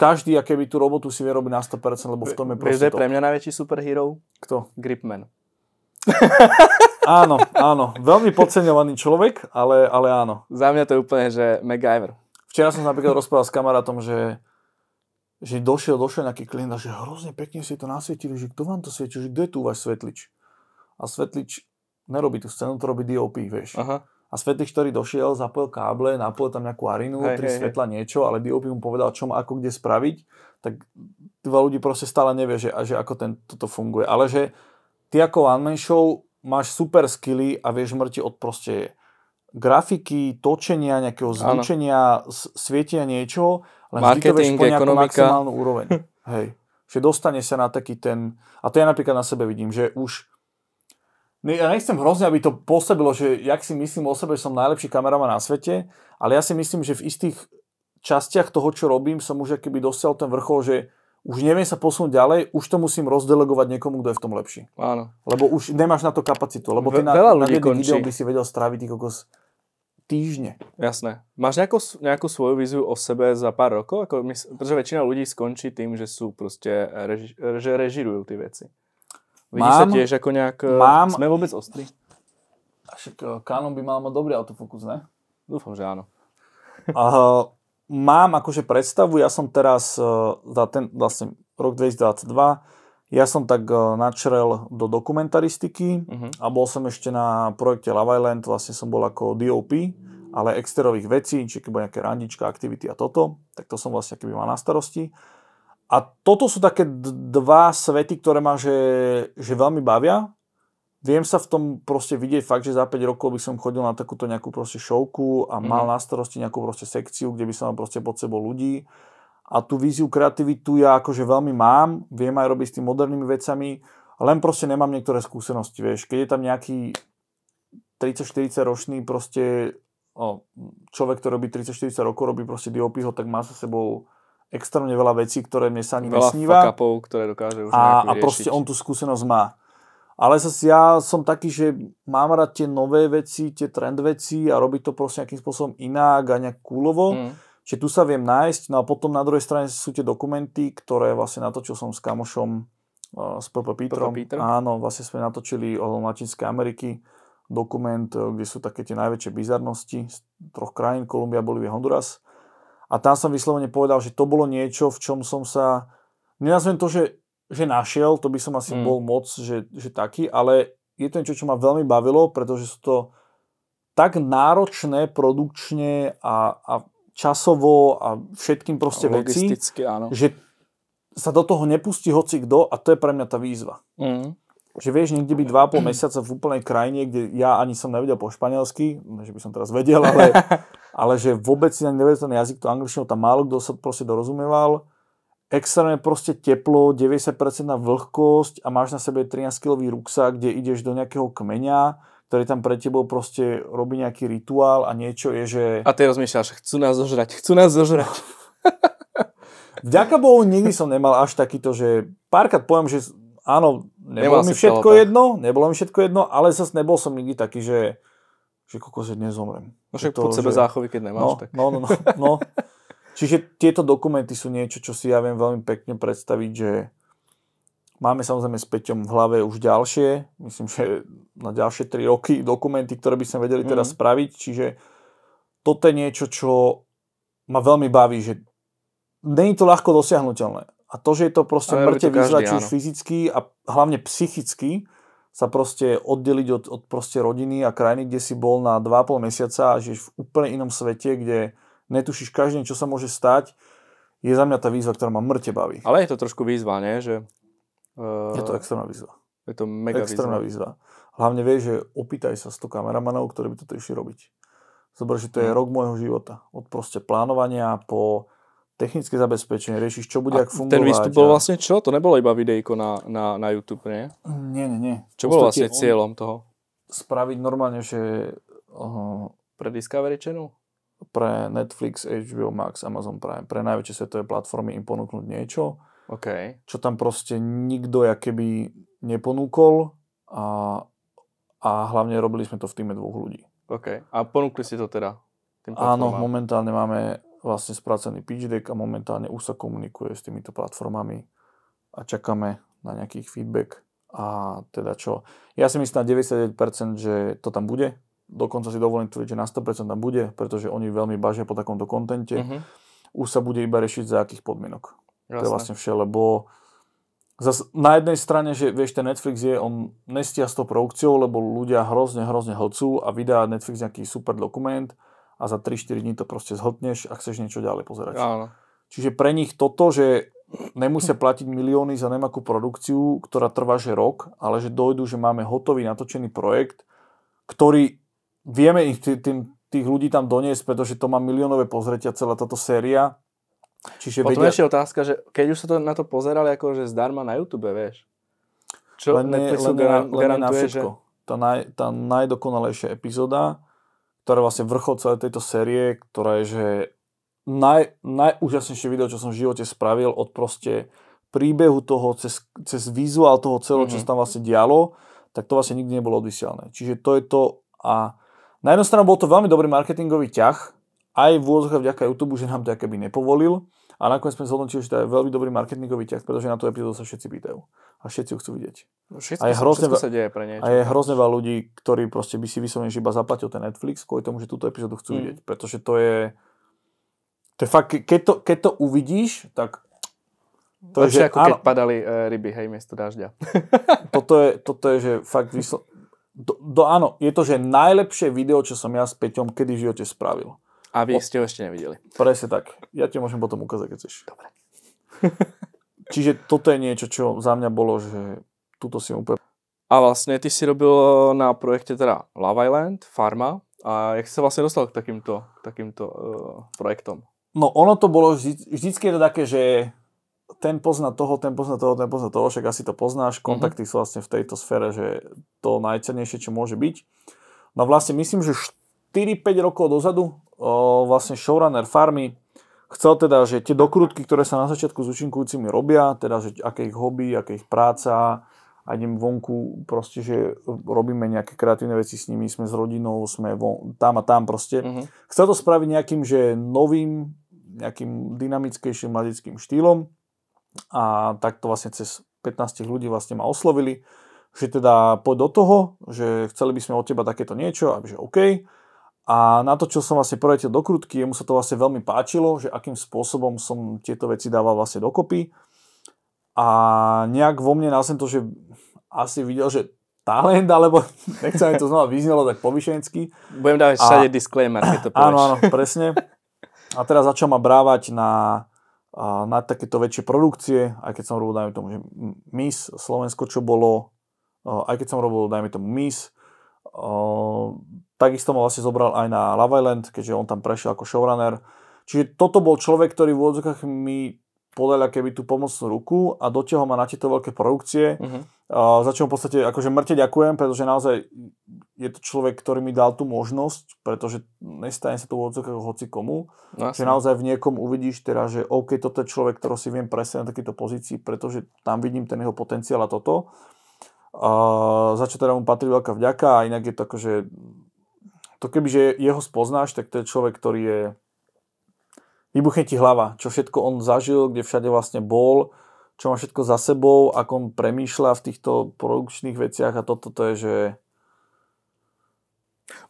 každý aké by tú robotu si vie robiť na 100%, lebo v tom je proste Vieš, to. pre mňa najväčší superhero? Kto? Gripman. áno, áno. Veľmi podceňovaný človek, ale, ale áno. Za mňa to je úplne, že MacGyver. Včera som napríklad rozprával s kamarátom, že že došiel, došiel nejaký klient a že hrozne pekne si to nasvietili, že kto vám to svietil, že kto je tu váš svetlič. A svetlič nerobí tú scénu, to robí DOP, vieš. Aha. A svetlič, ktorý došiel, zapojil káble, napojil tam nejakú arinu, hej, tri hej, svetla, hej. niečo, ale DOP mu povedal, má, ako kde spraviť, tak dva ľudí proste stále nevie, že, že ako ten, toto funguje. Ale že ty ako one show máš super skilly a vieš mŕti od proste grafiky, točenia, nejakého zničenia, svietia niečo, len Marketing, vždy to vieš po nejakú maximálnu úroveň. Hej. Že dostane sa na taký ten... A to ja napríklad na sebe vidím, že už... Ne, ja nechcem hrozne, aby to pôsobilo, že jak si myslím o sebe, že som najlepší kameraman na svete, ale ja si myslím, že v istých častiach toho, čo robím, som už keby dosiahol ten vrchol, že už neviem sa posunúť ďalej, už to musím rozdelegovať niekomu, kto je v tom lepší. Áno. Lebo už nemáš na to kapacitu, lebo ty na, na jedným by si vedel stráviť kokos týždne. Jasné. Máš nejakú, nejakú svoju viziu o sebe za pár rokov? Ako my, pretože väčšina ľudí skončí tým, že sú proste, reži- že režirujú tie veci. Vidíš mám, sa tiež ako nejak... E, mám, sme vôbec ostri? Však e, Canon by mal mať dobrý autofokus, ne? Dúfam, že áno. Aha mám akože predstavu, ja som teraz e, za ten vlastne rok 2022 ja som tak e, načrel do dokumentaristiky uh-huh. a bol som ešte na projekte Love Island, vlastne som bol ako DOP, ale exterových vecí, či keby nejaké randička, aktivity a toto, tak to som vlastne keby mal na starosti. A toto sú také dva svety, ktoré ma že, že veľmi bavia, viem sa v tom proste vidieť fakt, že za 5 rokov by som chodil na takúto nejakú proste šovku a mhm. mal mm. na starosti nejakú proste sekciu, kde by som mal proste pod sebou ľudí. A tú víziu kreativitu ja akože veľmi mám, viem aj robiť s tým modernými vecami, len proste nemám niektoré skúsenosti, vieš. Keď je tam nejaký 30-40 ročný proste o, človek, ktorý robí 30-40 rokov, robí proste diopího, tak má sa sebou extrémne veľa vecí, ktoré mne sa ani veľa nesníva. Veľa ktoré dokáže už A, a proste on tú skúsenosť má. Ale zase ja som taký, že mám rád tie nové veci, tie trend veci a robiť to proste nejakým spôsobom inak a nejak kúlovo. Mm. Čiže tu sa viem nájsť. No a potom na druhej strane sú tie dokumenty, ktoré vlastne natočil som s kamošom uh, s PP Petrom. Áno, vlastne sme natočili o Latinskej Ameriky dokument, eh, kde sú také tie najväčšie bizarnosti z troch krajín, Kolumbia, Bolívia, Honduras. A tam som vyslovene povedal, že to bolo niečo, v čom som sa... Nenazviem to, že že našiel, to by som asi mm. bol moc, že, že taký, ale je to niečo, čo ma veľmi bavilo, pretože sú to tak náročné produkčne a, a časovo a všetkým proste veci, áno. že sa do toho nepustí hoci kto a to je pre mňa tá výzva. Mm. Že vieš, niekde byť 2,5 mesiaca v úplnej krajine, kde ja ani som nevedel po španielsky, že by som teraz vedel, ale, ale že vôbec si nevedel ten jazyk, to angličtinu, tam málo kto sa proste dorozumieval extrémne proste teplo, 90% vlhkosť a máš na sebe 13-kilový ruksak, kde ideš do nejakého kmeňa, ktorý tam pre tebou proste robí nejaký rituál a niečo je, že... A ty rozmýšľaš, chcú nás zožrať, chcú nás zožrať. Vďaka Bohu nikdy som nemal až takýto, že párkrát poviem, že áno, nebolo Nemal mi všetko celota. jedno, nebolo mi všetko jedno, ale zase nebol som nikdy taký, že že kokos, že dnes zomrem. No však to, pod sebe že... záchovy, keď nemáš, no, tak... No, no, no, no. Čiže tieto dokumenty sú niečo, čo si ja viem veľmi pekne predstaviť, že máme samozrejme s Peťom v hlave už ďalšie, myslím, že na ďalšie tri roky dokumenty, ktoré by sme vedeli teraz mm. spraviť, čiže toto je niečo, čo ma veľmi baví, že není to ľahko dosiahnutelné. A to, že je to proste mŕte vyzla, fyzicky a hlavne psychicky, sa proste oddeliť od, od proste rodiny a krajiny, kde si bol na 2,5 mesiaca a žiješ v úplne inom svete, kde netušíš každý, čo sa môže stať, je za mňa tá výzva, ktorá ma mŕte baví. Ale je to trošku výzva, nie? Že, uh... Je to extrémna výzva. Je to mega extrémna výzva. výzva. Hlavne vieš, že opýtaj sa 100 kameramanov, ktorí by to išli robiť. Zober, že to je hmm. rok môjho života. Od proste plánovania po technické zabezpečenie, riešiš, čo bude, a ak fungovať. Ten výstup bol vlastne čo? To nebolo iba videjko na, na, na YouTube, nie? Nie, nie, nie. Čo bolo vlastne cieľom toho? Spraviť normálne, že... Uh, eh, Pre Discovery Channel? pre Netflix, HBO Max, Amazon Prime, pre najväčšie svetové platformy im ponúknuť niečo, okay. čo tam proste nikto keby neponúkol a, a hlavne robili sme to v týme dvoch ľudí. OK. A ponúkli ste to teda? Tým Áno, momentálne máme vlastne spracený pitch deck a momentálne už sa komunikuje s týmito platformami a čakáme na nejakých feedback a teda čo. Ja si myslím na 99%, že to tam bude, Dokonca si dovolím tvrdiť, že na 100% tam bude, pretože oni veľmi bažia po takomto kontente. Uh-huh. Už sa bude iba riešiť za akých podmienok. Jasne. To je vlastne vše, lebo Zas na jednej strane, že vieš, ten Netflix je, on nestia s tou produkciou, lebo ľudia hrozne, hrozne hlcú a vydá Netflix nejaký super dokument a za 3-4 dní to proste zhltneš a chceš niečo ďalej pozerať. Áno. Čiže pre nich toto, že nemusia platiť milióny za nemakú produkciu, ktorá trvá že rok, ale že dojdu, že máme hotový natočený projekt, ktorý vieme ich tý, tým, tých ľudí tam doniesť, pretože to má miliónové pozretia celá táto séria. Čiže Potom vedia... ešte otázka, že keď už sa to na to pozerali ako že zdarma na YouTube, vieš? Čo len, ne, len, garan- len na všetko. Že... Tá, naj, tá najdokonalejšia epizóda, ktorá je vlastne vrchol celej tejto série, ktorá je, že naj, najúžasnejšie video, čo som v živote spravil od proste príbehu toho, cez, cez vizuál toho celého, mm-hmm. čo mhm. sa tam vlastne dialo, tak to vlastne nikdy nebolo odvysielané. Čiže to je to a na jednu stranu bol to veľmi dobrý marketingový ťah, aj v úvodzách vďaka YouTube, že nám to akéby nepovolil. A nakoniec sme zhodnotili, že to je veľmi dobrý marketingový ťah, pretože na tú epizódu sa všetci pýtajú. A všetci ju chcú vidieť. všetko, no, a je hrozne, všetko sa deje pre niečo. A je hrozne veľa ľudí, ktorí proste by si vyslovene iba zaplatil ten Netflix kvôli tomu, že túto epizódu chcú mm. vidieť. Pretože to je... To je fakt, keď to, keď to uvidíš, tak to Lepšie je, že, ako áno, keď padali e, ryby, hej, miesto dažďa. toto, je, toto je, že fakt vyslo do, do, áno, je to, že najlepšie video, čo som ja s Peťom kedy v živote spravil. A vy o, ste ho ešte nevideli. Presne tak. Ja ti môžem potom ukázať, keď chceš. Dobre. Čiže toto je niečo, čo za mňa bolo, že túto si úplne... A vlastne ty si robil na projekte teda Love Island, Farma. A jak si sa vlastne dostal k takýmto, takýmto uh, projektom? No ono to bolo, vždy, vždycky je to také, že ten pozná toho, ten pozná toho, ten pozná toho, však asi to poznáš, mhm. kontakty mm-hmm. sú vlastne v tejto sfére, že to najcennejšie, čo môže byť. No vlastne myslím, že 4-5 rokov dozadu o, vlastne showrunner farmy chcel teda, že tie dokrutky, ktoré sa na začiatku s učinkujúcimi robia, teda, že aké ich hobby, aké ich práca, a idem vonku, proste, že robíme nejaké kreatívne veci s nimi, sme s rodinou, sme von, tam a tam proste. Mm-hmm. Chcel to spraviť nejakým, že novým, nejakým dynamickejším mladickým štýlom a takto vlastne cez 15 ľudí vlastne ma oslovili, že teda poď do toho, že chceli by sme od teba takéto niečo, a že OK. A natočil som vlastne prvé do krutky, jemu sa to vlastne veľmi páčilo, že akým spôsobom som tieto veci dával vlastne dokopy. A nejak vo mne násem to, že asi videl, že talent, alebo nechcem, aby to znova vyznelo tak povyšensky. Budem dávať všade disclaimer, keď to povieš. Áno, áno, presne. A teraz začal ma brávať na a na takéto väčšie produkcie, aj keď som robil, dajme tomu, že MIS Slovensko, čo bolo, aj keď som robil, dajme tomu, MIS, takisto ma vlastne zobral aj na Love Island, keďže on tam prešiel ako showrunner. Čiže toto bol človek, ktorý v odzokách mi podal keby tú pomocnú ruku a dotiahol ma na tieto veľké produkcie. Mm-hmm za čo v podstate akože mŕte ďakujem, pretože naozaj je to človek, ktorý mi dal tú možnosť, pretože nestane sa to v odzokách hoci komu. No, že naozaj v niekom uvidíš teraz, že OK, toto je človek, ktorý si viem presne na takýto pozícii, pretože tam vidím ten jeho potenciál a toto. Uh, za čo teda mu patrí veľká vďaka a inak je to akože to keby, že jeho spoznáš, tak to je človek, ktorý je vybuchne ti hlava, čo všetko on zažil, kde všade vlastne bol, čo má všetko za sebou, ako on premýšľa v týchto produkčných veciach a toto to je, že...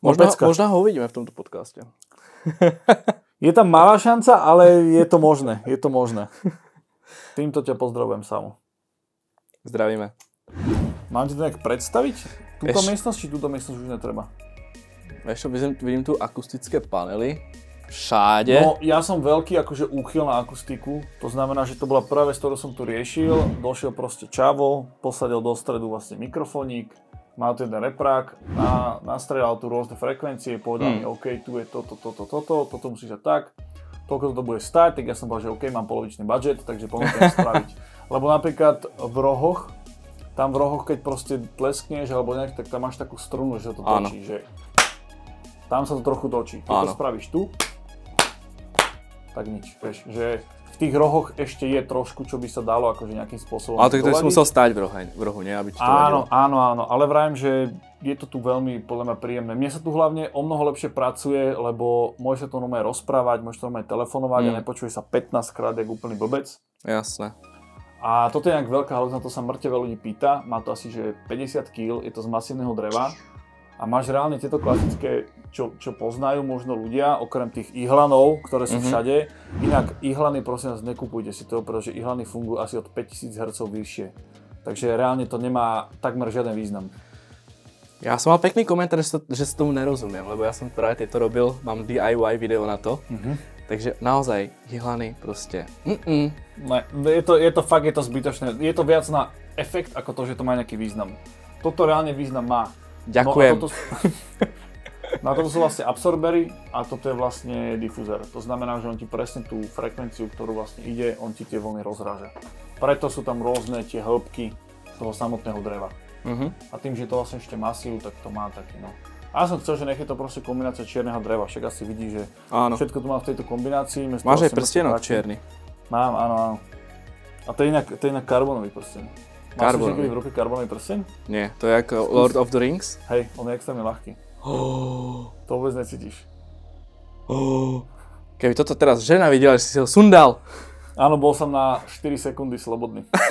Možná, možná ho uvidíme v tomto podcaste. je tam malá šanca, ale je to možné. Je to možné. Týmto ťa pozdravujem, Samo. Zdravíme. Mám ti to nejak predstaviť? Túto Eš... miestnosť, či túto miestnosť už netreba? Ešte vidím tu akustické panely, všade. No, ja som veľký akože úchyl na akustiku, to znamená, že to bola prvá vec, ktorú som tu riešil, došiel proste čavo, posadil do stredu vlastne mikrofoník, mal ten reprák, a nastrelal tu rôzne frekvencie, povedal mm. mi, OK, tu je toto, toto, toto, toto musí sa tak, toľko to bude stať, tak ja som povedal, že OK, mám polovičný budget, takže pomôžem spraviť. Lebo napríklad v rohoch, tam v rohoch, keď proste tleskneš alebo nejak, tak tam máš takú strunu, že to točí, že tam sa to trochu točí. Keď to spravíš tu, tak nič. Vieš, že v tých rohoch ešte je trošku, čo by sa dalo akože nejakým spôsobom Ale tak to musel stať v, rohe, v rohu, nie? Aby to áno, vedelo. áno, áno, ale vrajem, že je to tu veľmi podľa mňa príjemné. Mne sa tu hlavne o mnoho lepšie pracuje, lebo môže sa to normálne rozprávať, môže to normálne telefonovať mm. a nepočuje sa 15 krát, jak úplný blbec. Jasné. A toto je nejak veľká halúz, na to sa mŕte veľa ľudí pýta. Má to asi že 50 kg, je to z masívneho dreva a máš reálne tieto klasické, čo, čo poznajú možno ľudia, okrem tých ihlanov, ktoré sú mm-hmm. všade. Inak ihlany, prosím vás, nekupujte si to, pretože ihlany fungujú asi od 5000 Hz vyššie. Takže reálne to nemá takmer žiaden význam. Já jsem mal pekný komentár, že, to, že si tomu nerozumiem, lebo ja som práve tieto robil, mám DIY video na to. Mm-hmm. Takže naozaj, ihlany prostě. mm Ne, je to, je to fakt, je to zbytočné. Je to viac na efekt, ako to, že to má nejaký význam. Toto reálne význam má. Ďakujem. No, na toto sú vlastne absorbery a toto je vlastne difúzer. To znamená, že on ti presne tú frekvenciu, ktorú vlastne ide, on ti tie vlny rozráža. Preto sú tam rôzne tie hĺbky toho samotného dreva. Uh-huh. A tým, že je to vlastne ešte masív, tak to má taký no. A ja som chcel, že nech je to proste kombinácia čierneho dreva, však asi vidí, že áno. všetko tu má v tejto kombinácii. Máš aj vlastne prstenok čierny. Mám, áno, áno. A to je inak, to je inak karbonový prstenok. Carbon. Máš v ruke karbonový prsteň? Nie, to je ako Skús. Lord of the Rings. Hej, on je extrémne ľahký. Oh. To vôbec necítiš. Oh. Keby toto teraz žena videla, že si ho sundal. Áno, bol som na 4 sekundy slobodný.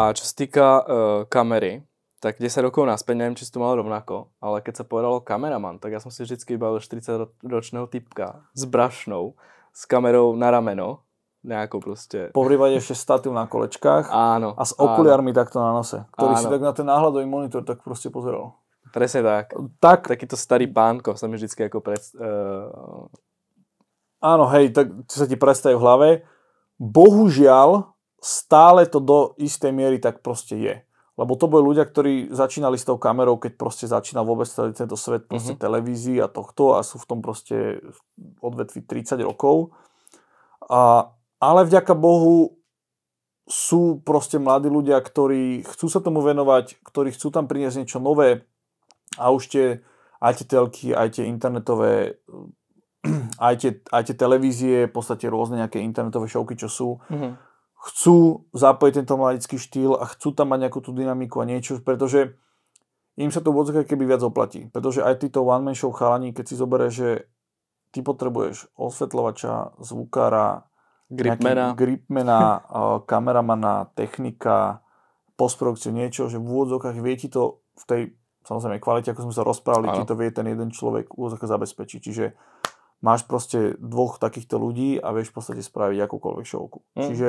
A čo sa týka uh, kamery, tak 10 rokov naspäť, neviem, či si to mal rovnako, ale keď sa povedalo kameraman, tak ja som si vždycky vybavil 40-ročného typka s brašnou, s kamerou na rameno nejako proste... Po prípade ešte statív na kolečkách áno, a s okuliarmi áno. takto na nose, ktorý áno. si tak na ten náhľadový monitor tak proste pozeral. Presne tak. tak. Takýto starý pánko sa mi vždycky ako pred... Uh... Áno, hej, tak sa ti predstaví v hlave. Bohužiaľ, stále to do istej miery tak proste je. Lebo to boli ľudia, ktorí začínali s tou kamerou, keď proste začína vôbec celý tento svet proste mm-hmm. televízii a tohto a sú v tom proste odvetví 30 rokov. A ale vďaka Bohu sú proste mladí ľudia, ktorí chcú sa tomu venovať, ktorí chcú tam priniesť niečo nové a už tie, aj tie telky, aj tie internetové, aj tie, aj tie televízie, v podstate rôzne nejaké internetové šovky, čo sú, mm-hmm. chcú zapojiť tento mladický štýl a chcú tam mať nejakú tú dynamiku a niečo, pretože im sa to v keby viac oplatí. Pretože aj títo one-man show chalani, keď si zoberieš, že ty potrebuješ osvetľovača, zvukára, gripmana, gripmana eh, kameramana, technika, postprodukciu, niečo, že v úvodzovkách vie ti to v tej samozrejme kvalite, ako sme sa rozprávali, ti to vie ten jeden človek v úvodzovkách zabezpečiť. Čiže máš proste dvoch takýchto ľudí a vieš v podstate spraviť akúkoľvek šovku. Mm. Čiže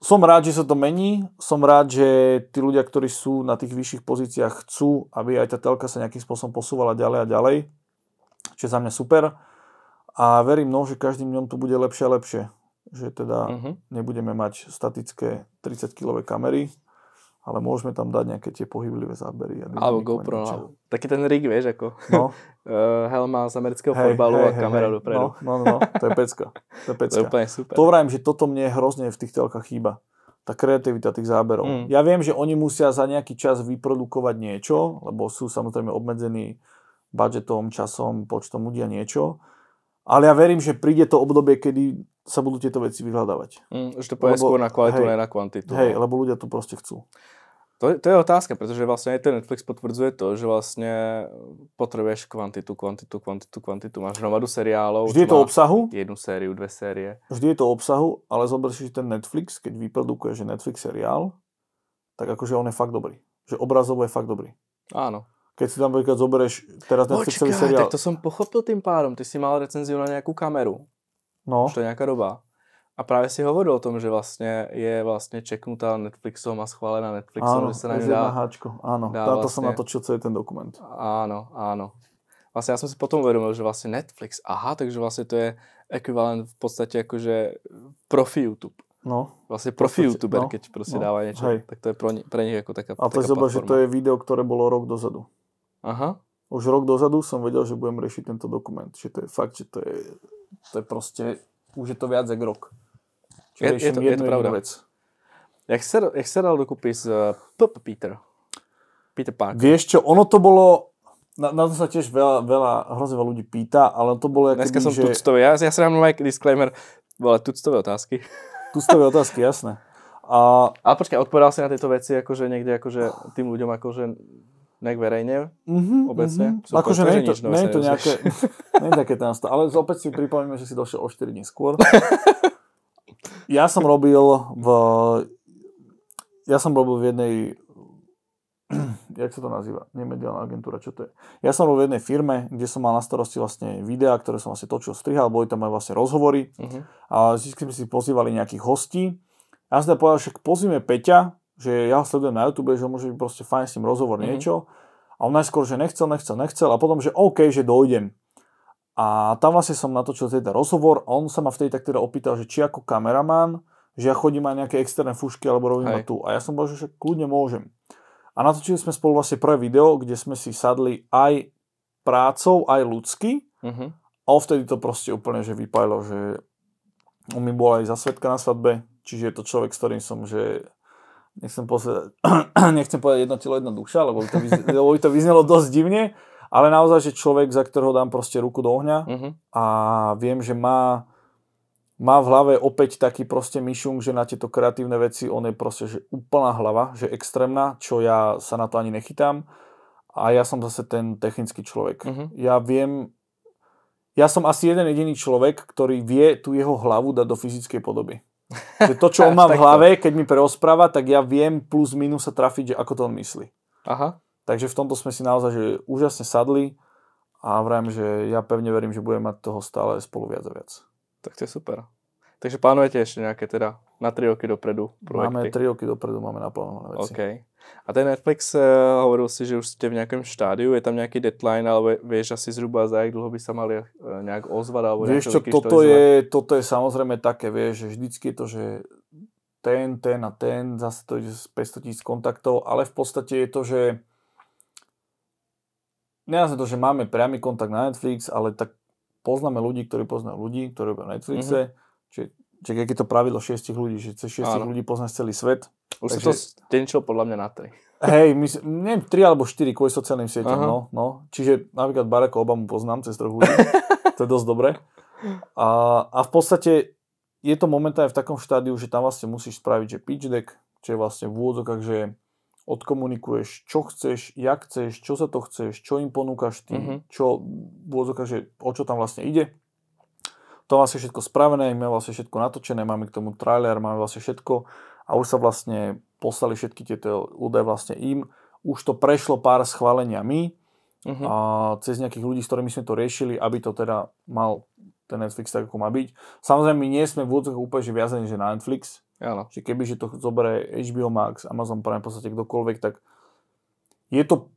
som rád, že sa to mení, som rád, že tí ľudia, ktorí sú na tých vyšších pozíciách, chcú, aby aj tá telka sa nejakým spôsobom posúvala ďalej a ďalej, čo je za mňa super. A verím, no, že každým dňom to bude lepšie a lepšie. Že teda uh-huh. nebudeme mať statické 30-kilové kamery, ale môžeme tam dať nejaké tie pohyblivé zábery. Alebo GoPro. Alebo. No. Taký ten rig, vieš, ako. No. Eh, Helma z amerického hey, fotbalu hey, a kamera hey, dopredu. No, no, no, no, to je pecka. To je pecka. To je úplne super. To vrajím, že toto mne hrozne v tých telkách chýba. Tá kreativita tých záberov. Mm. Ja viem, že oni musia za nejaký čas vyprodukovať niečo, lebo sú samozrejme obmedzení budžetom, časom, počtom ľudia niečo, ale ja verím, že príde to obdobie, kedy sa budú tieto veci vyhľadávať. Mm, to povie skôr na kvalitu, hej, ne na kvantitu. Hej, lebo ľudia to proste chcú. To, to je otázka, pretože vlastne aj ten Netflix potvrdzuje to, že vlastne potrebuješ kvantitu, kvantitu, kvantitu, kvantitu. Máš hromadu seriálov. Vždy je to obsahu? Jednu sériu, dve série. Vždy je to obsahu, ale zober si, že ten Netflix, keď vyprodukuje, že Netflix seriál, tak akože on je fakt dobrý. Že obrazovo je fakt dobrý. Áno keď si tam napríklad zoberieš teraz na Počkaj, seriál... tak to som pochopil tým pádom. Ty si mal recenziu na nejakú kameru. No. Už to je nejaká doba. A práve si hovoril o tom, že vlastne je vlastne čeknutá Netflixom a schválená Netflixom, áno, že sa na dá... Háčko. Áno, dá táto vlastne... som natočil celý ten dokument. Áno, áno. Vlastne ja som si potom uvedomil, že vlastne Netflix, aha, takže vlastne to je ekvivalent v podstate akože profi YouTube. No. Vlastne profi youtuber, no, keď proste no, dáva niečo, hej. tak to je pro, ne, pre nich ako taká A tak zober, že to je video, ktoré bolo rok dozadu. Aha. Už rok dozadu som vedel, že budem riešiť tento dokument. Čiže to je fakt, že to je, to je proste, už je to viac ako rok. Čiže je, je to, jednu je to pravda. vec. Jak sa, jak sa dal dokupy s uh, eh, Peter? Peter Parker. Vieš čo, ono to bolo, na, na to sa tiež veľa, veľa, hrozne veľa ľudí pýta, ale to bolo... Dneska som že... tuctový, ja, ja sa dám disclaimer, bola tuctové otázky. Tuctové otázky, jasné. A... Ale počkaj, odpovedal si na tieto veci akože niekde akože tým ľuďom akože nejak verejne, mm-hmm, obecne. Mm-hmm. Akože nie je to, nie je to nejaké, nie je také tam ale opäť si pripomíme, že si došiel o 4 dní skôr. ja som robil v, ja som robil v jednej, jak sa to nazýva, nemediálna agentúra, čo to je. Ja som robil v jednej firme, kde som mal na starosti vlastne videá, ktoré som vlastne točil, strihal, boli tam aj vlastne rozhovory mm-hmm. a vždy si pozývali nejakých hostí. Ja som teda povedal, však pozvime Peťa, že ja sledujem na YouTube, že môže byť proste fajn s ním rozhovor, mm-hmm. niečo. A on najskôr, že nechcel, nechcel, nechcel a potom, že OK, že dojdem. A tam vlastne som natočil teda rozhovor a on sa ma vtedy tak teda opýtal, že či ako kameraman, že ja chodím aj nejaké externé fušky alebo robím ma tu. A ja som bol, že kľudne môžem. A natočili sme spolu vlastne prvé video, kde sme si sadli aj prácou, aj ľudsky. Mm-hmm. A vtedy to proste úplne, že vypálilo, že on mi bol aj za svetka na svadbe, čiže je to človek, s ktorým som, že nechcem, posledať, nechcem povedať jedno telo, jedna duša, lebo by, to vyznelo, lebo by to vyznelo dosť divne, ale naozaj, že človek, za ktorého dám proste ruku do ohňa uh-huh. a viem, že má, má v hlave opäť taký proste myšung, že na tieto kreatívne veci on je proste že úplná hlava, že extrémna, čo ja sa na to ani nechytám a ja som zase ten technický človek. Uh-huh. Ja viem, ja som asi jeden jediný človek, ktorý vie tú jeho hlavu dať do fyzickej podoby. Že to, čo on má v hlave, keď mi preospráva, tak ja viem plus minus sa trafiť, že ako to on myslí. Aha. Takže v tomto sme si naozaj že úžasne sadli a vrajím, že ja pevne verím, že budeme mať toho stále spolu viac a viac. Tak to je super. Takže plánujete ešte nejaké teda na 3 roky dopredu projekty? Máme 3 roky dopredu, máme naplánované veci. Okay. A ten Netflix, eh, hovoril si, že už ste v nejakom štádiu, je tam nejaký deadline, ale vieš asi zhruba za jak dlho by sa mali eh, nejak ozvať? Alebo vieš čo, toto je, toto je samozrejme také, vieš, že vždycky je to, že ten, ten a ten, zase to ide z 500 tisíc kontaktov, ale v podstate je to, že nejasne to, že máme priamy kontakt na Netflix, ale tak poznáme ľudí, ktorí poznajú ľudí, ktorí robia Netflixe, mm-hmm. čiže Čiže keď je to pravidlo šiestich ľudí, že cez šiestich ľudí poznáš celý svet. Už takže... to stenčil podľa mňa na tri. Hej, my, neviem, tri alebo štyri kvôli sociálnym sieťam, no, no. Čiže napríklad Baracka Obama poznám cez troch ľudí, to je dosť dobré. A, a v podstate je to momentálne v takom štádiu, že tam vlastne musíš spraviť, že pitch deck, čo je vlastne v úvodzokách, že odkomunikuješ, čo chceš, jak chceš, čo sa to chceš, čo im ponúkaš ty, mm-hmm. čo v úvodzokách, že o čo tam vlastne ide to vlastne všetko spravené, máme vlastne všetko natočené, máme k tomu trailer, máme vlastne všetko a už sa vlastne poslali všetky tieto údaje vlastne im. Už to prešlo pár my, uh-huh. a cez nejakých ľudí, s ktorými sme to riešili, aby to teda mal ten Netflix tak, ako má byť. Samozrejme, my nie sme v úvodzách úplne že viazení, že na Netflix. Ano. Že keby, že to zoberie HBO Max, Amazon Prime, v podstate kdokoľvek, tak je to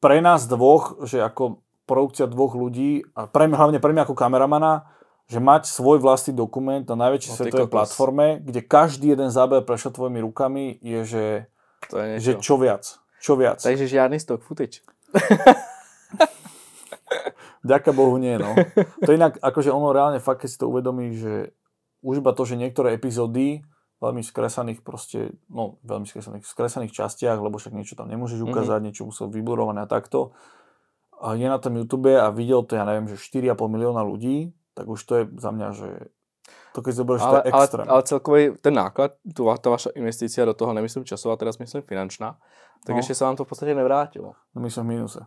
pre nás dvoch, že ako produkcia dvoch ľudí, a pre, hlavne pre mňa ako kameramana, že mať svoj vlastný dokument na najväčšej no, svetovej platforme, kde každý jeden záber prešiel tvojimi rukami, je, že, to je niečo. že čo viac. Čo viac. Takže žiadny stock footage. Ďaká Bohu nie, no. To inak, akože ono reálne fakt, keď si to uvedomí, že už iba to, že niektoré epizódy veľmi skresaných proste, no veľmi skresaných, v skresaných častiach, lebo však niečo tam nemôžeš mhm. ukázať, mm-hmm. niečo musel vyburované a takto, a je na tom YouTube a videl to, ja neviem, že 4,5 milióna ľudí, tak už to je za mňa, že to keď zoberieš, ale, to je extrém. Ale, ale celkový ten náklad, tu, tá vaša investícia do toho, nemyslím časová, teraz myslím finančná, tak no. ešte sa vám to v podstate nevrátilo. No my sme v mínuse.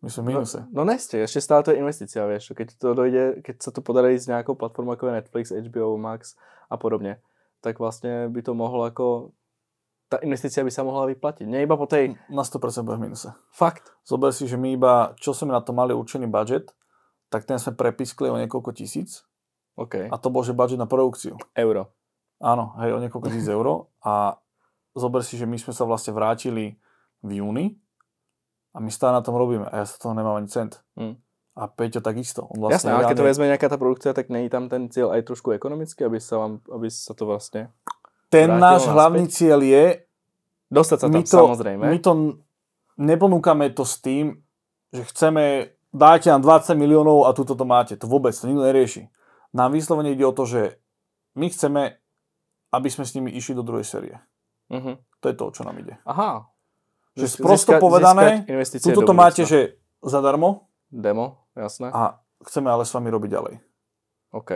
My sme v mínuse. No, no neste, ešte stále to je investícia, vieš. Keď, to dojde, keď sa to podarí s nejakou platformou ako je Netflix, HBO Max a podobne, tak vlastne by to mohlo ako tá investícia by sa mohla vyplatiť. Nie iba po tej... Na 100% bude v mínuse. Fakt. Zober si, že my iba, čo sme na to mali určený budget, tak ten sme prepiskli o niekoľko tisíc. Okay. A to bol, že budget na produkciu. Euro. Áno, hej, o niekoľko tisíc euro. A zober si, že my sme sa vlastne vrátili v júni a my stále na tom robíme a ja sa toho nemám ani cent. Mm. A Peťo takisto. On vlastne Jasné, ale keď to vezme nejaká tá produkcia, tak není tam ten cieľ aj trošku ekonomicky, aby sa, vám, aby sa to vlastne Ten náš naspäť. hlavný cieľ je dostať sa tam, my to, samozrejme. My to neponúkame to s tým, že chceme dajte nám 20 miliónov a túto to máte. To vôbec, to nikto nerieši. Nám vyslovene ide o to, že my chceme, aby sme s nimi išli do druhej série. Uh-huh. To je to, čo nám ide. Aha. Že sprosto Získa, povedané, túto to máte, že zadarmo. Demo, jasné. A chceme ale s vami robiť ďalej. OK.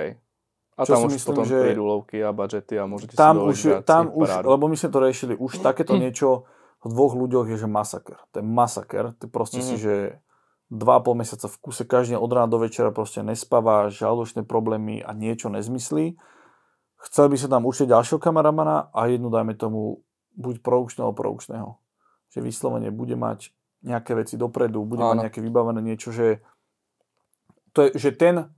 A čo tam už myslím, potom že... prídu lovky a budžety a môžete tam si už, tam už, lebo my sme to riešili, už takéto niečo v dvoch ľuďoch je, že masaker. To je masaker. Ty proste mm-hmm. si, mhm. že 2,5 mesiaca v kuse, každý od rána do večera proste nespáva, žalúčne problémy a niečo nezmyslí. Chcel by sa tam určite ďalšieho kameramana a jednu, dajme tomu, buď produkčného, proučného. Že vyslovene bude mať nejaké veci dopredu, bude Áno. mať nejaké vybavené niečo, že, to je, že ten,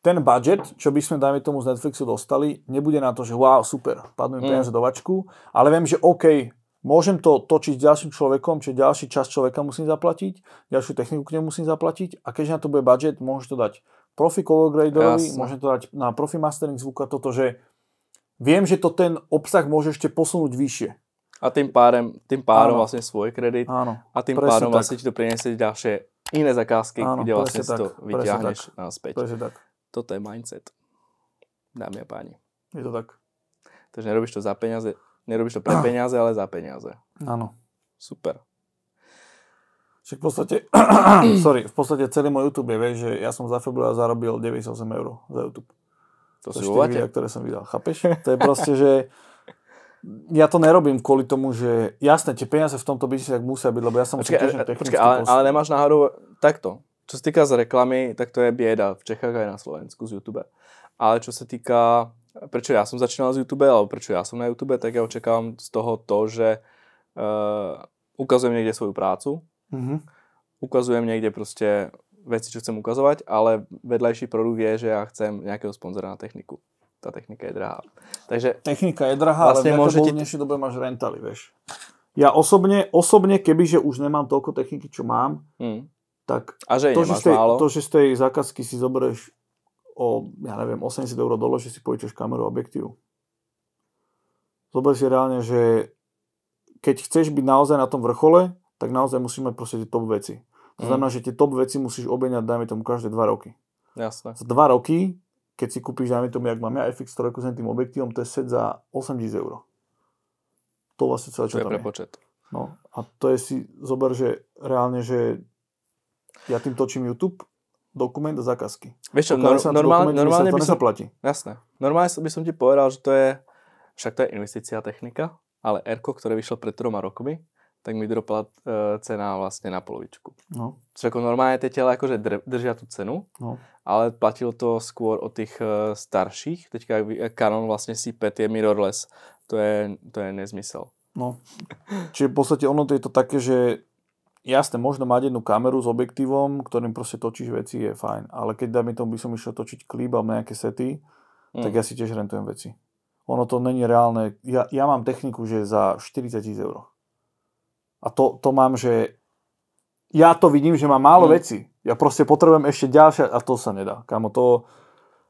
ten budget, čo by sme, dajme tomu, z Netflixu dostali, nebude na to, že wow, super, padnú mi mm. peniaze do vačku, ale viem, že OK, Môžem to točiť s ďalším človekom, čiže ďalší čas človeka musím zaplatiť, ďalšiu techniku k nemu musím zaplatiť a keďže na to bude budget, môžem to dať profi colorgraderovi, môžem to dať na profi mastering zvuka toto, že viem, že to ten obsah môže ešte posunúť vyššie. A tým párem, tým párom vlastne svoj kredit áno, a tým presne párom tak. vlastne ti to priniesie ďalšie iné zakázky, áno, kde vlastne tak, to vyťahneš naspäť. Presne tak. Toto je mindset, dámy a páni. Je to tak. Takže nerobíš to za peniaze, Nerobíš to pre peniaze, ale za peniaze. Hm. Áno. Super. Však v podstate, sorry, v podstate celý môj YouTube je, vieš, že ja som za február zarobil 98 eur za YouTube. To, to sú videa, ktoré som vydal, chápeš? To je proste, že ja to nerobím kvôli tomu, že jasné, tie peniaze v tomto tak musia byť, lebo ja som počkej, počkej, ale, ale, nemáš náhodou takto. Čo sa týka z reklamy, tak to je bieda v Čechách aj na Slovensku z YouTube. Ale čo sa týka prečo ja som začínal z YouTube, alebo prečo ja som na YouTube, tak ja očakávam z toho to, že uh, ukazujem niekde svoju prácu, mm-hmm. ukazujem niekde proste veci, čo chcem ukazovať, ale vedľajší produkt je, že ja chcem nejakého sponzora na techniku. Tá technika je drahá. Takže technika je drahá, vlastne ale v môžete... v dnešnej dobe máš rentali, vieš. Ja osobne, osobne kebyže už nemám toľko techniky, čo mám, mm. tak a že to, že tej, málo. to, že z tej zákazky si zoberieš o, ja neviem, 80 eur dole, že si požičaš kameru objektív. Zober si reálne, že keď chceš byť naozaj na tom vrchole, tak naozaj mať proste tie top veci. To mhm. znamená, mm. že tie top veci musíš obeňať, dajme tomu, každé 2 roky. Jasne. Za 2 roky, keď si kúpiš, dajme tomu, jak mám ja FX3 s tým objektívom, to je set za 80 eur. To vlastne celé, čo to je tam prepočet. je. No a to je si, zober, že reálne, že ja tým točím YouTube, dokument a zákazky. Vieš čo, nor- normálne, dokument, normálne by som... sa platí. Jasné. Normálne by som ti povedal, že to je... Však to je investícia technika, ale Erko, ktoré vyšlo pred troma rokmi, tak mi dropla e, cena vlastne na polovičku. No. Čiže ako normálne tie tela akože držia tú cenu, no. ale platilo to skôr od tých e, starších. Teďka e, Canon vlastne sype tie mirrorless. To je, to je nezmysel. No. Čiže v podstate ono to je to také, že Jasné, možno mať jednu kameru s objektívom, ktorým proste točíš veci, je fajn. Ale keď dám tomu by som išiel točiť klip alebo nejaké sety, mm. tak ja si tiež rentujem veci. Ono to není reálne. Ja, ja mám techniku, že za 40 tisíc eur. A to, to mám, že ja to vidím, že mám málo mm. veci. Ja proste potrebujem ešte ďalšia a to sa nedá. Kámo, to,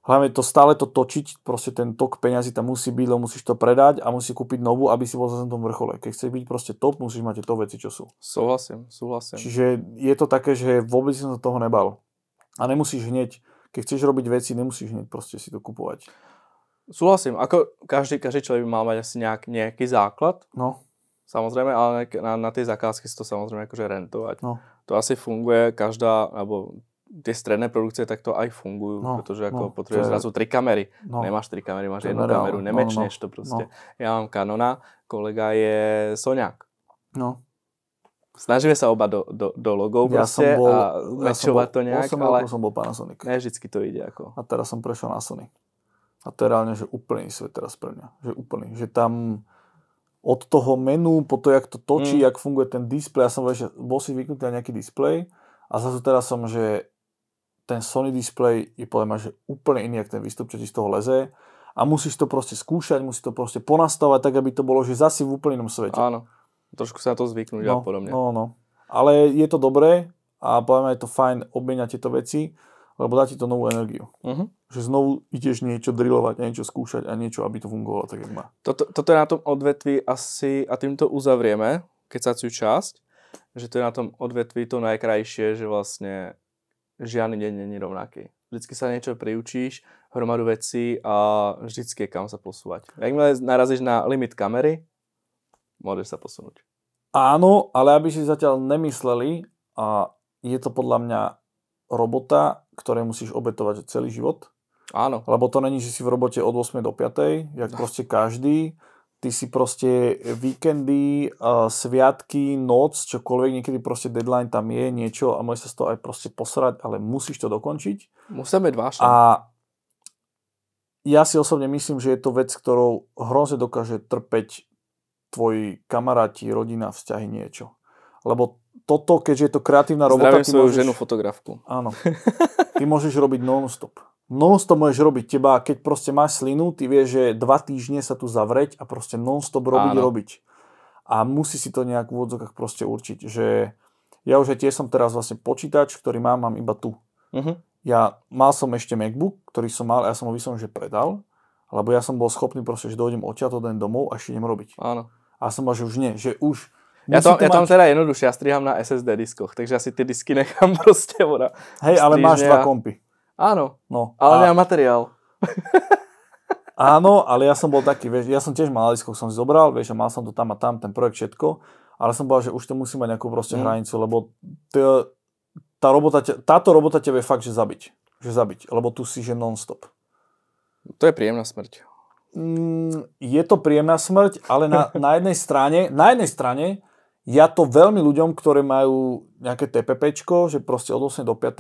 hlavne to stále to točiť, proste ten tok peňazí tam musí byť, lebo musíš to predať a musí kúpiť novú, aby si bol zase na tom vrchole. Keď chceš byť proste top, musíš mať to veci, čo sú. Súhlasím, súhlasím. Čiže je to také, že vôbec som sa toho nebal. A nemusíš hneď, keď chceš robiť veci, nemusíš hneď proste si to kupovať. Súhlasím, ako každý, každý človek by mal mať asi nejak, nejaký základ. No. Samozrejme, ale na, na tej zakázky si to samozrejme akože rentovať. No. To asi funguje každá, alebo tie stredné produkcie takto aj fungujú, no, pretože ako no, potrebuješ je... zrazu tri kamery. No, Nemáš tri kamery, máš jednu reál. kameru, nemečneš no, no, to no. proste. No. Ja mám Canona, kolega je Soňák. No. Snažíme sa oba do, do, do logov ja proste som bol, a mečovať ja bol, to nejak, som ale som bol Panasonic. Ne vždycky to ide ako. A teraz som prešiel na Sony. A to je reálne, že úplný svet teraz pre mňa. Že úplný. Že tam od toho menu, po to, jak to točí, mm. jak funguje ten displej. Ja som bol, že bol si vyknutý na nejaký displej a zase teraz som, že ten Sony display je podľa mňa, že úplne iný, ak ten výstup, čo ti z toho leze a musíš to proste skúšať, musíš to proste ponastavať tak, aby to bolo, že zasi v úplne inom svete. Áno, trošku sa na to zvyknúť no, a podobne. No, no. Ale je to dobré a podľa mňa je to fajn obmeniať tieto veci, lebo dá ti to novú energiu. Uh-huh. Že znovu ideš niečo drilovať, niečo skúšať a niečo, aby to fungovalo tak, ako má. Toto, toto je na tom odvetvi asi, a týmto uzavrieme, sa časť, že to je na tom odvetvi to najkrajšie, že vlastne žiadny deň není rovnaký. Vždycky sa niečo priučíš, hromadu vecí a vždycky je kam sa posúvať. Jakmile narazíš na limit kamery, môžeš sa posunúť. Áno, ale aby si zatiaľ nemysleli, a je to podľa mňa robota, ktoré musíš obetovať celý život. Áno. Lebo to není, že si v robote od 8 do 5, jak no. proste každý ty si proste víkendy, sviatky, noc, čokoľvek, niekedy proste deadline tam je, niečo a môžeš sa z toho aj proste posrať, ale musíš to dokončiť. Musíme dva A ja si osobne myslím, že je to vec, ktorou hroze dokáže trpeť tvoji kamaráti, rodina, vzťahy, niečo. Lebo toto, keďže je to kreatívna robota... Zdravím svoju môžeš... ženu fotografku. Áno. Ty môžeš robiť non-stop non-stop môžeš robiť teba, keď proste máš slinu, ty vieš, že dva týždne sa tu zavrieť a proste non-stop robiť, Áno. robiť. A musí si to nejak v úvodzokách proste určiť, že ja už aj tie som teraz vlastne počítač, ktorý mám, mám iba tu. Uh-huh. Ja mal som ešte MacBook, ktorý som mal, ja som ho vysom, že predal, lebo ja som bol schopný proste, že dojdem odtiaľ den domov a ešte idem robiť. Áno. A som mal, že už nie, že už ja to, to ja tam mať... teda jednoduchšie, ja striham na SSD diskoch, takže asi ty disky nechám proste Hej, ale máš dva kompy. Áno, no, ale a... materiál. Áno, ale ja som bol taký, vieš, ja som tiež mal disko, som si zobral, vieš, a mal som to tam a tam, ten projekt, všetko, ale som povedal, že už to musí mať nejakú proste mm. hranicu, lebo t- tá robota, te, táto robota tebe je fakt, že zabiť. Že zabiť, lebo tu si, že non-stop. To je príjemná smrť. Mm, je to príjemná smrť, ale na, na jednej strane, na jednej strane, ja to veľmi ľuďom, ktorí majú nejaké TPPčko, že proste od 8 do 5,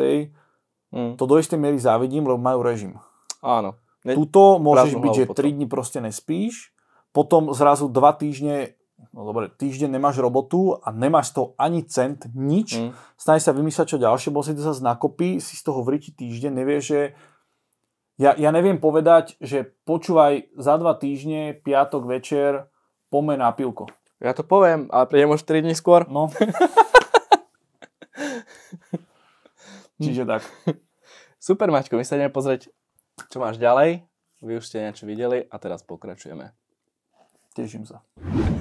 Mm. To do istej miery závidím, lebo majú režim. Áno. Ne... Tuto môžeš byť, že potom. 3 dní proste nespíš, potom zrazu 2 týždne no dobre, týždeň nemáš robotu a nemáš z toho ani cent, nič, mm. snaž sa vymýšľať čo ďalšie, bo si to zase nakopí, si z toho vriti týždeň, nevieš, že ja, ja neviem povedať, že počúvaj za dva týždne, piatok večer, pome na pilko. Ja to poviem, ale prídem už 3 dní skôr. No. Čiže hm. tak. Super, Maťko, my sa ideme pozrieť, čo máš ďalej. Vy už ste niečo videli a teraz pokračujeme. Teším sa.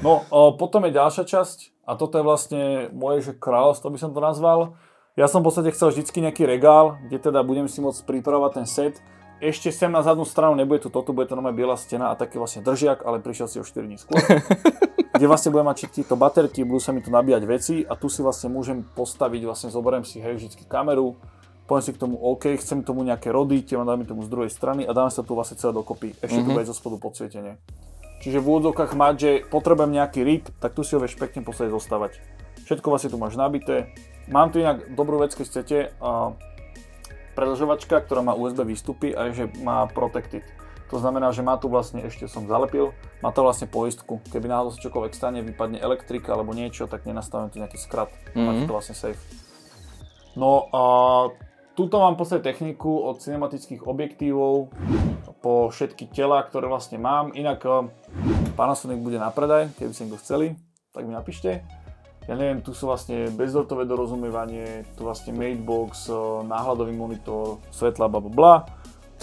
No, o, potom je ďalšia časť a toto je vlastne moje že kráľovstvo, by som to nazval. Ja som v podstate chcel vždycky nejaký regál, kde teda budem si môcť pripravovať ten set. Ešte sem na zadnú stranu nebude tu toto, bude to normálne biela stena a taký vlastne držiak, ale prišiel si o 4 dní skôr. kde vlastne budem mať všetky tieto baterky, budú sa mi tu nabíjať veci a tu si vlastne môžem postaviť, vlastne zoberiem si hej vždycky kameru, poviem si k tomu OK, chcem tomu nejaké rody, tie dám tomu z druhej strany a dám sa tu vlastne celé dokopy. Ešte mm-hmm. tu mhm. aj zo spodu podsvietenie. Čiže v úvodzovkách mať, že potrebujem nejaký rig, tak tu si ho vieš pekne posledne zostavať. Všetko vlastne tu máš nabité. Mám tu inak dobrú vec, keď chcete, uh, predlžovačka, ktorá má USB výstupy a je, že má protected. To znamená, že má tu vlastne, ešte som zalepil, má to vlastne poistku. Keby náhodou sa čokoľvek stane, vypadne elektrika alebo niečo, tak nenastavím tu nejaký skrat. Mm-hmm. Máte to vlastne safe. No a tuto mám v techniku od cinematických objektívov po všetky tela, ktoré vlastne mám. Inak eh, Panasonic bude na predaj, keby ste ho chceli, tak mi napíšte. Ja neviem, tu sú vlastne bezdotové dorozumievanie, tu vlastne matebox, eh, náhľadový monitor, svetla, bla bla bla.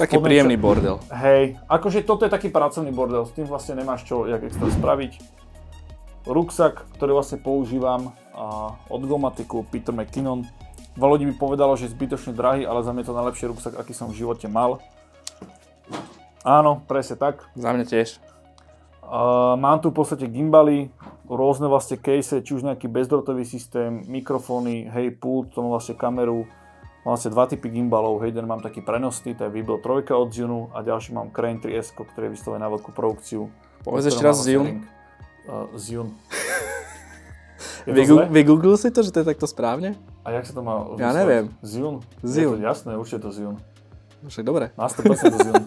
Taký Podľa príjemný sa... bordel. Hej, akože toto je taký pracovný bordel, s tým vlastne nemáš čo jak extra spraviť. Ruksak, ktorý vlastne používam a od Gomatiku, Peter McKinnon. Veľa ľudí mi povedalo, že je zbytočne drahý, ale za mňa to najlepší ruksak, aký som v živote mal. Áno, presne tak. Za mňa tiež. Uh, mám tu v podstate gimbaly, rôzne vlastne case, či už nejaký bezdrotový systém, mikrofóny, hej, pult, tomu vlastne kameru, vlastne dva typy gimbalov. Jeden mám taký prenosný, to je Vibel 3 od Zunu a ďalší mám Crane 3S, ktorý je vyslovený na veľkú produkciu. Povedz ešte raz Zun. Uh, Zun. Vygooglil si to, že to je takto správne? A jak sa to má vysloviť? Ja neviem. Zun. Zun. jasné, určite je to Zun. Však dobre. Na 100% to Zun.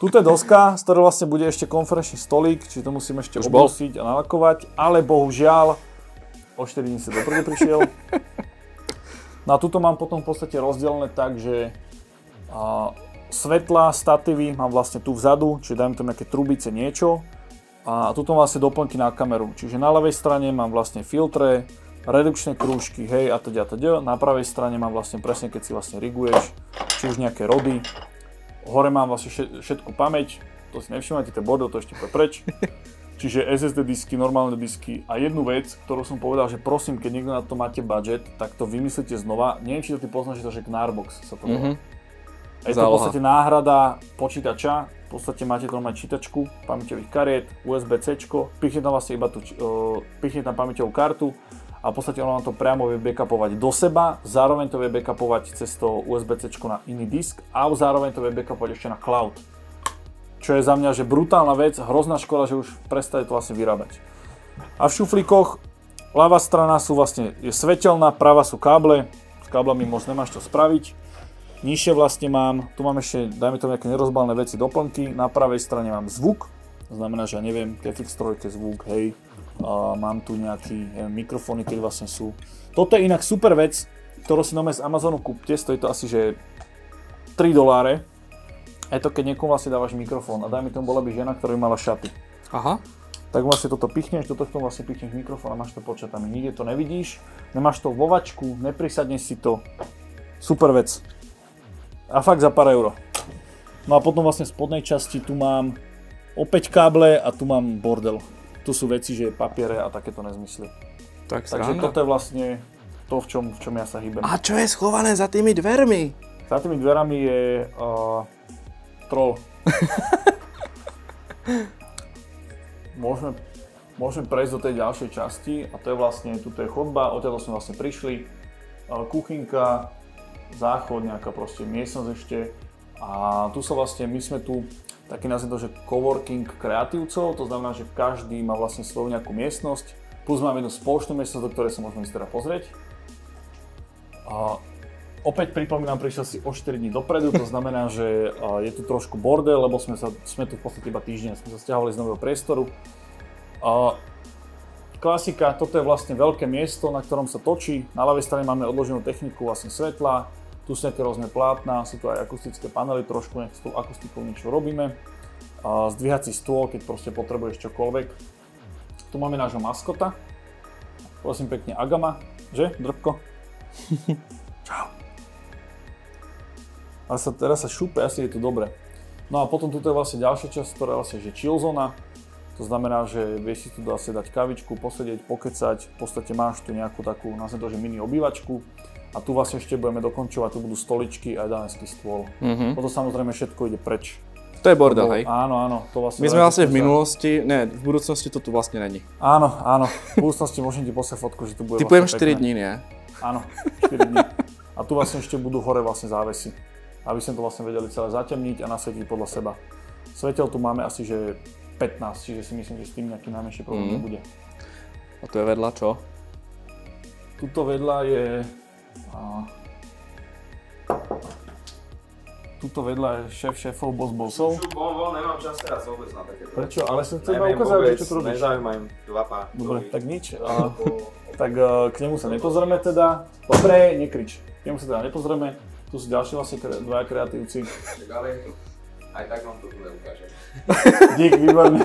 Tuto je doska, z ktorého vlastne bude ešte konferenčný stolík, čiže to musím ešte obrosiť a nalakovať, ale bohužiaľ o 4 dní sa dopredu prišiel. No a tuto mám potom v podstate rozdelené tak, že a, svetla, statívy mám vlastne tu vzadu, čiže dajme tam nejaké trubice, niečo. A tuto mám vlastne doplnky na kameru, čiže na ľavej strane mám vlastne filtre, redukčné krúžky, hej a teda, teda. Na pravej strane mám vlastne presne, keď si vlastne riguješ, či už nejaké rody. Hore mám vlastne všetku pamäť, to si nevšimajte, to je bordo, to ešte preč. Čiže SSD disky, normálne disky. A jednu vec, ktorú som povedal, že prosím, keď niekto na to máte budget, tak to vymyslite znova. Neviem, či to ty poznáš, že to je Knarbox sa to Mm-hmm. Je to v podstate náhrada počítača, v podstate máte tam aj čítačku pamäťových kariet, USB-C, pichne tam vlastne iba tú, uh, pichne tam pamäťovú kartu a v podstate ono vám to priamo vie backupovať do seba, zároveň to vie backupovať cez to USB-C na iný disk a zároveň to vie backupovať ešte na cloud čo je za mňa že brutálna vec, hrozná škoda, že už prestali to vlastne vyrábať. A v šuflíkoch ľava strana sú vlastne, je svetelná, prava sú káble, s káblami moc nemáš čo spraviť. Nižšie vlastne mám, tu mám ešte, dajme to nejaké nerozbalné veci, doplnky, na pravej strane mám zvuk, to znamená, že ja neviem, TFX 3 zvuk, hej, a mám tu nejaký neviem, mikrofóny, keď vlastne sú. Toto je inak super vec, ktorú si nome z Amazonu kúpte, stojí to asi, že 3 doláre, je to, keď niekomu vlastne dávaš mikrofón a mi tomu bola by žena, ktorá by mala šaty. Aha. Tak vlastne toto pichneš, do tohto vlastne pichneš mikrofón a máš to pod Nikde to nevidíš, nemáš to vovačku, vačku, neprisadneš si to. Super vec. A fakt za pár euro. No a potom vlastne v spodnej časti tu mám opäť káble a tu mám bordel. Tu sú veci, že je papiere a takéto nezmysly. Tak Takže toto je vlastne to, v čom, v čom ja sa hýbem. A čo je schované za tými dvermi? Za tými dverami je uh, troll. môžeme, môžeme prejsť do tej ďalšej časti a to je vlastne, tu je chodba, odtiaľto sme vlastne prišli, e, kuchynka, záchod, nejaká proste miestnosť ešte a tu sa vlastne, my sme tu taký nazvem to, že coworking kreatívcov, to znamená, že každý má vlastne svoju nejakú miestnosť, plus máme jednu spoločnú miestnosť, do ktorej sa môžeme ísť teda pozrieť. A Opäť pripomínam, prišiel si o 4 dní dopredu, to znamená, že je tu trošku bordel, lebo sme, sa, sme tu v podstate iba týždeň, sme sa stiahovali z nového priestoru. Klasika, toto je vlastne veľké miesto, na ktorom sa točí. Na ľavej strane máme odloženú techniku vlastne svetla, tu sú nejaké rôzne plátna, sú tu aj akustické panely, trošku s tou akustikou niečo robíme. Zdvíhací stôl, keď proste potrebuješ čokoľvek. Tu máme nášho maskota, prosím pekne Agama, že, Drbko? A sa, teraz sa šúpe, asi je to dobre. No a potom tu je vlastne ďalšia časť, ktorá je vlastne že chill zóna. To znamená, že vieš si tu vlastne dať kavičku, posedieť, pokecať. V podstate máš tu nejakú takú, nazvime to, že mini obývačku. A tu vlastne ešte budeme dokončovať, tu budú stoličky a dánsky stôl. Mm-hmm. Potom samozrejme všetko ide preč. To je bordel, hej? Áno, áno. To vlastne My sme vlastne v minulosti, ne, v budúcnosti to tu vlastne není. Áno, áno. V budúcnosti môžem ti poslať fotku, že tu bude Typujem vlastne 4 dní, nie? Áno, 4 dní. A tu vlastne ešte budú hore vlastne závesy aby sme to vlastne vedeli celé zatemniť a nasvetiť podľa seba. Svetel tu máme asi že 15, čiže si myslím, že s tým nejaký najmenší problém mm. nebude. A tu je vedľa čo? Tuto vedľa je... A, tuto vedľa je šéf šéfov, boss bossov. Šup, von, von, nemám čas teraz vôbec na takéto. Prečo? Ale som chcel iba ukázať, čo tu robíš. Nezaujíma im dva pá. Dobre, tak nič. A, tak eh, k nemu sa nepozrieme teda. Dobre, nekrič. K nemu sa teda nepozrieme. Tu sú ďalší vlastne kre, dvaja kreatívci. Ale aj tak vám to tu neukážem. Dík, výborne.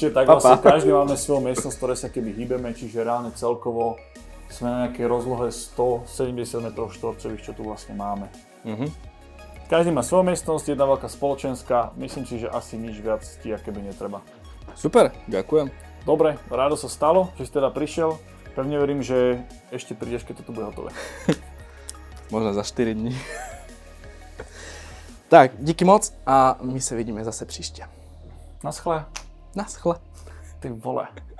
čiže tak Papa. vlastne každý máme svoju miestnosť, ktoré sa keby hýbeme, čiže reálne celkovo sme na nejakej rozlohe 170 m štvorcových, čo tu vlastne máme. Mm-hmm. Každý má svoju miestnosť, jedna veľká spoločenská, myslím si, že asi nič viac ti keby netreba. Super, ďakujem. Dobre, rádo sa stalo, že si teda prišiel. Pevne verím, že ešte prídeš, keď to tu bude hotové. Možno za 4 dní. tak, díky moc a my se vidíme zase příště. Naschle. Naschle. Ty vole.